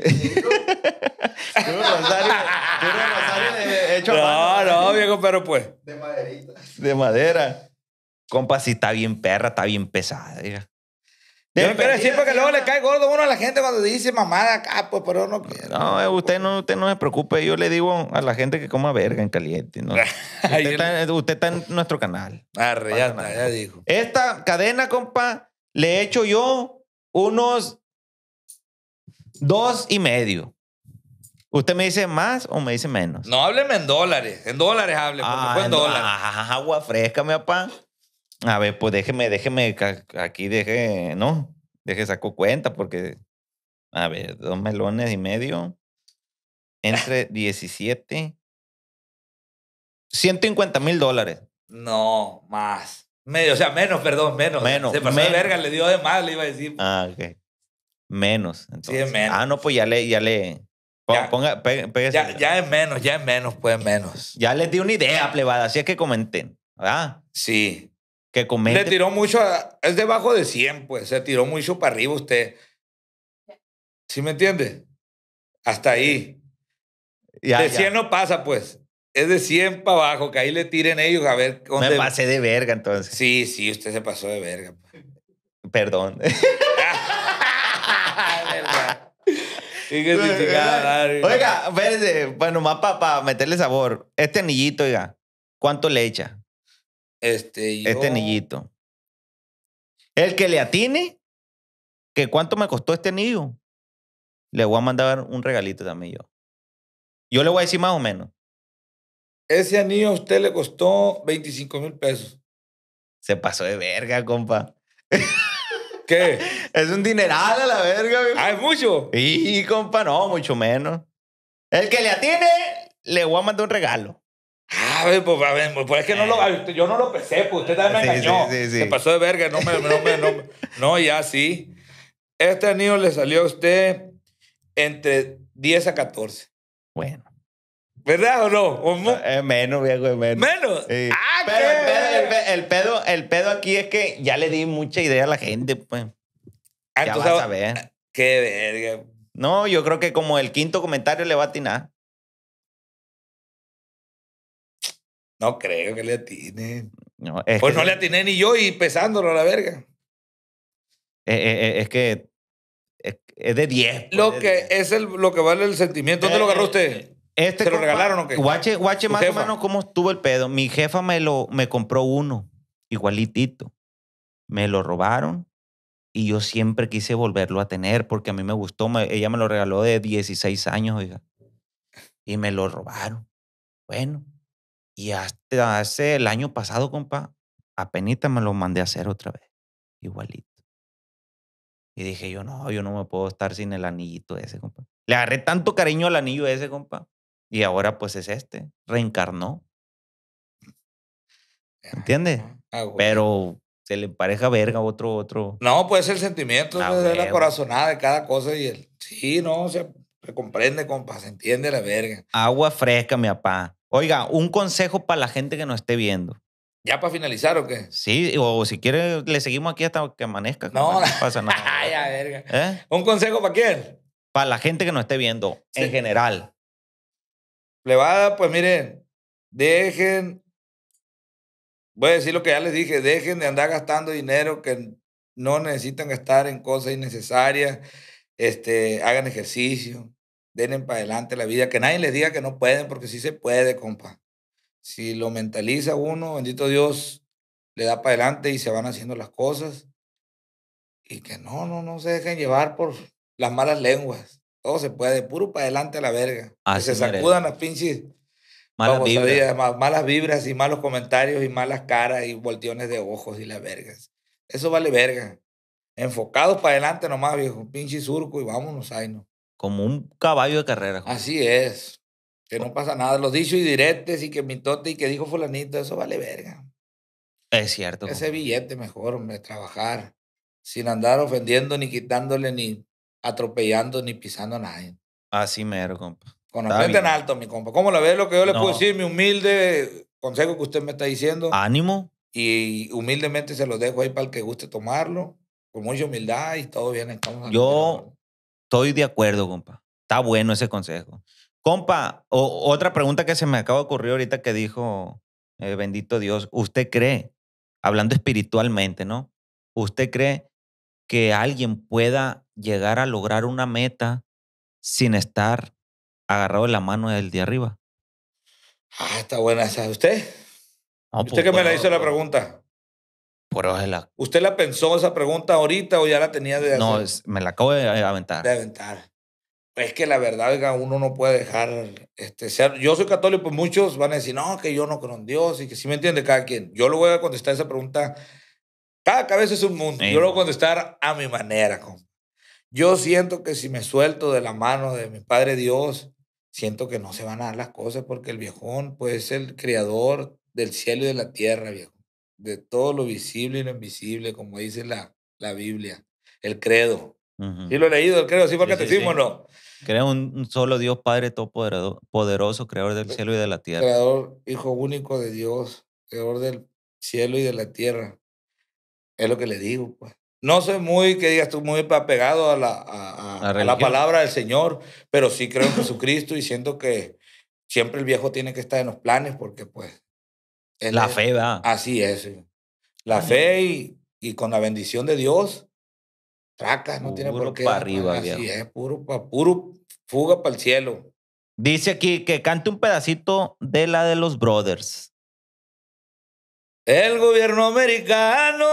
Puro rosario, puro rosario de hecho No, no, viejo, pero pues. De maderita. De madera. Compa, sí está bien perra, está bien pesada. Diga. Yo no decir porque luego le cae gordo uno a la gente cuando dice mamada acá, pues, pero no quiero. No, eh, usted no, usted no se preocupe. Yo le digo a la gente que coma verga en caliente. [laughs] usted, está, en nuestro canal. Arre, ya, está, ya dijo. Esta cadena, compa, le he hecho yo unos dos y medio. ¿Usted me dice más o me dice menos? No, hábleme en dólares. En dólares hable, agua fresca, mi papá. A ver, pues déjeme, déjeme, aquí deje, ¿no? Deje, saco cuenta porque, a ver, dos melones y medio, entre 17, 150 mil dólares. No, más. Medio, o sea, menos, perdón, menos. Menos. Se pasó menos. verga, le dio de más, le iba a decir. Ah, ok. Menos. Entonces. Sí, menos. Ah, no, pues ya le, ya le. Ponga, ya, ya, es menos, ya es menos, pues menos. Ya les di una idea, plebada, así es que comenten, ¿verdad? Sí que Se tiró mucho, es debajo de 100, pues, se tiró mucho para arriba usted. ¿Sí me entiende? Hasta ahí. de 100 no pasa, pues. Es de 100 para abajo, que ahí le tiren ellos a ver Me pasé de verga, entonces. Sí, sí, usted se pasó de verga. Pues. Perdón. [laughs] oiga, verde. bueno, más para meterle sabor. Este anillito, oiga, ¿cuánto le echa? Este, este anillito. El que le atine, que cuánto me costó este anillo, le voy a mandar un regalito también yo. Yo le voy a decir más o menos. Ese anillo a usted le costó 25 mil pesos. Se pasó de verga, compa. ¿Qué? [laughs] es un dineral a la verga. Ah, es mucho. Y, compa, no, mucho menos. El que le atine, le voy a mandar un regalo. Ah, pues, pues, pues es que no lo, eh. yo no lo pensé, pues usted también me engañó. Sí, sí, sí. Se pasó de verga, no me, no me, no, ya sí. Este anillo le salió a usted entre 10 a 14. Bueno. ¿Verdad o no? Eh, eh, menos, viejo, menos. ¿Menos? Sí. Ah, Pero el pedo, el, pedo, aquí es que ya le di mucha idea a la gente, pues. Ah, ya vas a ver. Ah, qué verga. No, yo creo que como el quinto comentario le va a atinar. No creo que le atine. pues no le atiné ni yo y pesándolo a la verga. Eh, eh, eh, es que es, de 10. Pues, lo que es el, lo que vale el sentimiento. ¿Dónde lo agarró usted? Este lo regalaron o qué? Guache, guache más o menos cómo estuvo el pedo. Mi jefa me lo me compró uno, igualitito. Me lo robaron y yo siempre quise volverlo a tener porque a mí me gustó. ella me lo regaló de 16 años, oiga. Y me lo robaron. Bueno, y hasta hace el año pasado, compa, apenita me lo mandé a hacer otra vez, igualito. Y dije yo, no, yo no me puedo estar sin el anillito ese, compa. Le agarré tanto cariño al anillo ese, compa. Y ahora pues es este, reencarnó. Ah, ¿Entiendes? Pero se le pareja verga otro, otro. No, pues el sentimiento la de la corazonada de cada cosa y el. Sí, no, se, se comprende, compa, se entiende la verga. Agua fresca, mi papá. Oiga, un consejo para la gente que nos esté viendo. ¿Ya para finalizar o qué? Sí, o si quiere, le seguimos aquí hasta que amanezca. No, no [laughs] pasa nada. verga. ¿Eh? ¿Un consejo para quién? Para la gente que nos esté viendo, en general. Le va, pues miren, dejen. Voy a decir lo que ya les dije, dejen de andar gastando dinero que no necesitan gastar en cosas innecesarias. Este, hagan ejercicio, denle para adelante la vida, que nadie les diga que no pueden, porque sí se puede, compa. Si lo mentaliza uno, bendito Dios, le da para adelante y se van haciendo las cosas. Y que no, no, no se dejen llevar por las malas lenguas. Todo se puede, puro para adelante la verga. que se sacudan las pinches malas vibras. malas vibras y malos comentarios y malas caras y volteones de ojos y las vergas. Eso vale verga. Enfocados para adelante nomás, viejo. Pinche surco y vámonos, ahí no como un caballo de carrera. Así es. Que no pasa nada. Los dicho y directes y que tote y que dijo fulanito, eso vale verga. Es cierto. Ese billete mejor, hombre, trabajar. Sin andar ofendiendo, ni quitándole, ni atropellando, ni pisando a nadie. Así mero, compa. Con la en alto, mi compa. ¿Cómo la ve lo que yo le puedo decir? Mi humilde consejo que usted me está diciendo. Ánimo. Y humildemente se lo dejo ahí para el que guste tomarlo. Con mucha humildad y todo bien. está yo Estoy de acuerdo, compa. Está bueno ese consejo. Compa, otra pregunta que se me acaba de ocurrir ahorita que dijo el eh, bendito Dios. ¿Usted cree, hablando espiritualmente, ¿no? ¿Usted cree que alguien pueda llegar a lograr una meta sin estar agarrado en la mano del de arriba? Ah, está buena esa. ¿Usted? ¿Usted pues que me la hizo la pues pregunta? ¿Usted la pensó esa pregunta ahorita o ya la tenía de... No, me la acabo de eh, aventar. De aventar. Pues es que la verdad, oiga, uno no puede dejar... Este, ser... Yo soy católico, pues muchos van a decir, no, que yo no creo en Dios y que sí me entiende cada quien. Yo lo voy a contestar esa pregunta. Cada cabeza es un mundo. Yo lo voy a contestar a mi manera. Yo siento que si me suelto de la mano de mi Padre Dios, siento que no se van a dar las cosas porque el viejón, pues es el creador del cielo y de la tierra, viejo de todo lo visible y lo invisible, como dice la, la Biblia, el credo. Y Sí lo he leído, el credo, sí porque te te catecismo, ¿no? Creo un, un, solo Dios Padre Todopoderoso, creador del eh, cielo y de la tierra. Creador, Hijo único de Dios, creador del cielo y de la tierra. Es lo que le digo, pues. No soy muy, que digas tú, muy apegado a la, a la palabra del Señor, pero sí creo en Jesucristo y siento que siempre el viejo tiene que estar en los planes porque, pues, la fe da. Así es. La fe y, con la bendición de Dios, tracas, no tiene por qué. arriba, así es, puro, puro fuga para el cielo. Dice aquí que cante un pedacito de la de los brothers. El gobierno americano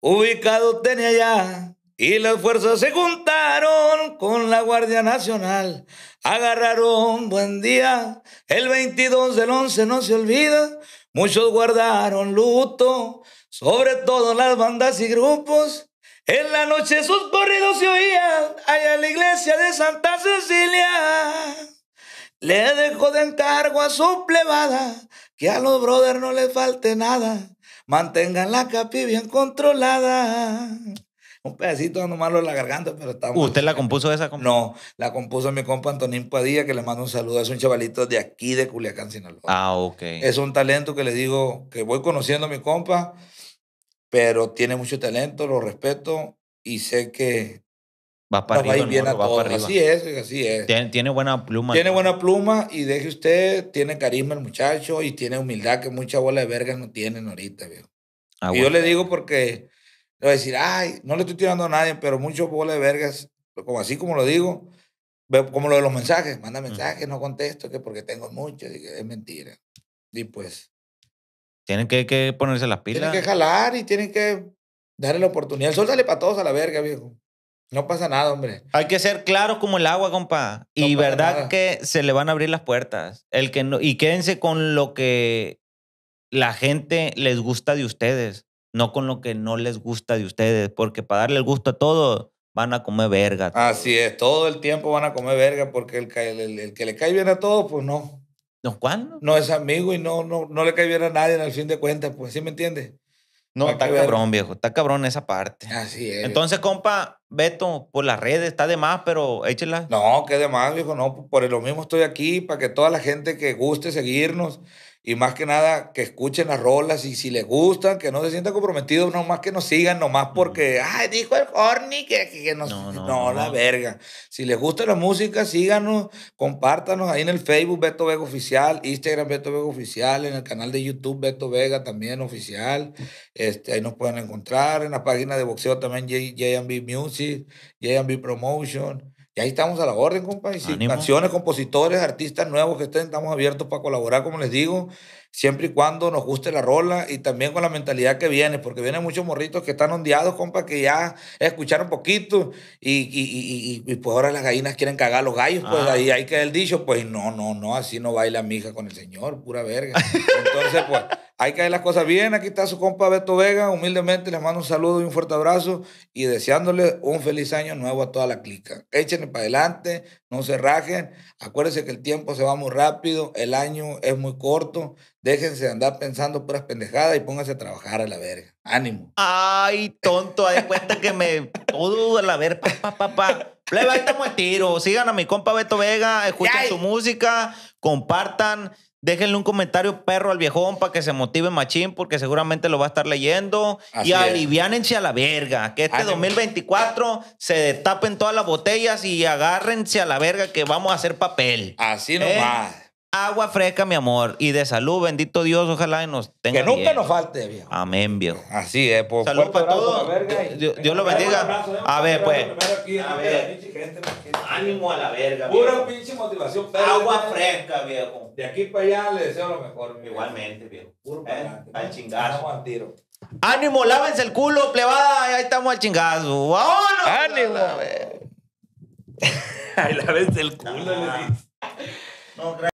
ubicado tenía ya y las fuerzas se juntaron con la Guardia Nacional. Agarraron buen día, el 22 del 11 no se olvida, Muchos guardaron luto, sobre todo las bandas y grupos. En la noche sus corridos se oían allá en la iglesia de Santa Cecilia. Le dejó de encargo a su plebada que a los brothers no les falte nada. Mantengan la capi bien controlada un pedacito malo en la garganta, pero estamos. ¿Usted la compuso esa? Compa? No, la compuso mi compa Antonín Padilla, que le mando un saludo. Es un chavalito de aquí, de Culiacán, Sinaloa. Ah, ok. Es un talento que le digo que voy conociendo a mi compa, pero tiene mucho talento, lo respeto y sé que. Va para arriba. Va a ir bien a Así es, así es. Tiene, buena pluma. Tiene buena pluma y deje usted, tiene carisma el muchacho y tiene humildad que mucha bola de verga no tienen ahorita, viejo. Ah, y yo le digo porque le voy a decir, ay, no le estoy tirando a nadie, pero muchos bolas de vergas, como así como lo digo, como lo de los mensajes, manda mensajes, no contesto, que porque tengo muchos, que es mentira. Y pues. Tienen que, ponerse las pilas. Tienen que jalar y tienen que darle la oportunidad. El sol sale para todos a la verga, viejo. No pasa nada, hombre. Hay que ser claros como el agua, compa. y verdad que se le van a abrir las puertas. El que no, y quédense con lo que la gente les gusta de ustedes no con lo que no les gusta de ustedes, porque para darle el gusto a todo van a comer verga. Así es, todo el tiempo van a comer verga porque el, que le cae bien a todo, pues no. ¿No cuándo? No es amigo y no, no, no le cae bien a nadie al fin de cuentas, pues sí me entiendes. No, está cabrón, viejo. Está cabrón esa parte. Así es. Entonces, compa, Beto, por las redes, está de más, pero échela. No, que de más, viejo. No, por lo mismo estoy aquí, para que toda la gente que guste seguirnos, y más que nada que escuchen las rolas y si les gustan, que no se sientan comprometidos, nomás que nos sigan, nomás porque, ay, dijo el Horny que, que nos... No, la verga. Si les gusta la música, síganos, compártanos ahí en el Facebook Beto Vega Oficial, Instagram Beto Vega Oficial, en el canal de YouTube Beto Vega también oficial. Este, ahí nos pueden encontrar, en la página de boxeo también JB Music, JB Promotion ahí estamos a la orden, compa. Y si canciones, compositores, artistas nuevos que estén, estamos abiertos para colaborar, como les digo siempre y cuando nos guste la rola y también con la mentalidad que viene, porque vienen muchos morritos que están ondeados, compa, que ya escucharon poquito y, y, pues ahora las gallinas quieren cagar los gallos, pues ah. ahí hay que el dicho, pues no, no, no, así no baila mi hija con el señor, pura verga. Entonces, pues hay que hacer las cosas bien. Aquí está su compa Beto Vega, humildemente les mando un saludo y un fuerte abrazo y deseándole un feliz año nuevo a toda la clica. Échenle para adelante, no se rajen. Acuérdense que el tiempo se va muy rápido, el año es muy corto. Déjense de andar pensando puras pendejadas y pónganse a trabajar a la verga. Ánimo. Ay, tonto, hay cuenta que me. [laughs] Todo a la verga, pa, pa, pa, tiro. Sigan a mi compa Beto Vega, escuchen su música, compartan. Déjenle un comentario perro al viejón para que se motive machín, porque seguramente lo va a estar leyendo. y alivianense a la verga. Que este 2024 se destapen todas las botellas y agárrense a la verga que vamos a hacer papel. Así ¿Eh? nomás agua fresca, mi amor, y de salud, bendito Dios, ojalá y nos tenga. Que nunca nos falte, viejo. Amén, viejo. Así es, por pues, Salud para todos. Dios, Dios lo bendiga. a ver, pues. a ver. Gente, pues, Ánimo a la verga. Pura pinche motivación. agua fresca, viejo. De aquí para allá le deseo lo mejor. Igualmente, viejo. Puro eh, Al pues. chingazo. Ánimo, lávense el culo, plebada. Ahí estamos al chingazo. ¡Vámonos! ¡Ánimo! Ahí [laughs] lávense el culo, No, gracias.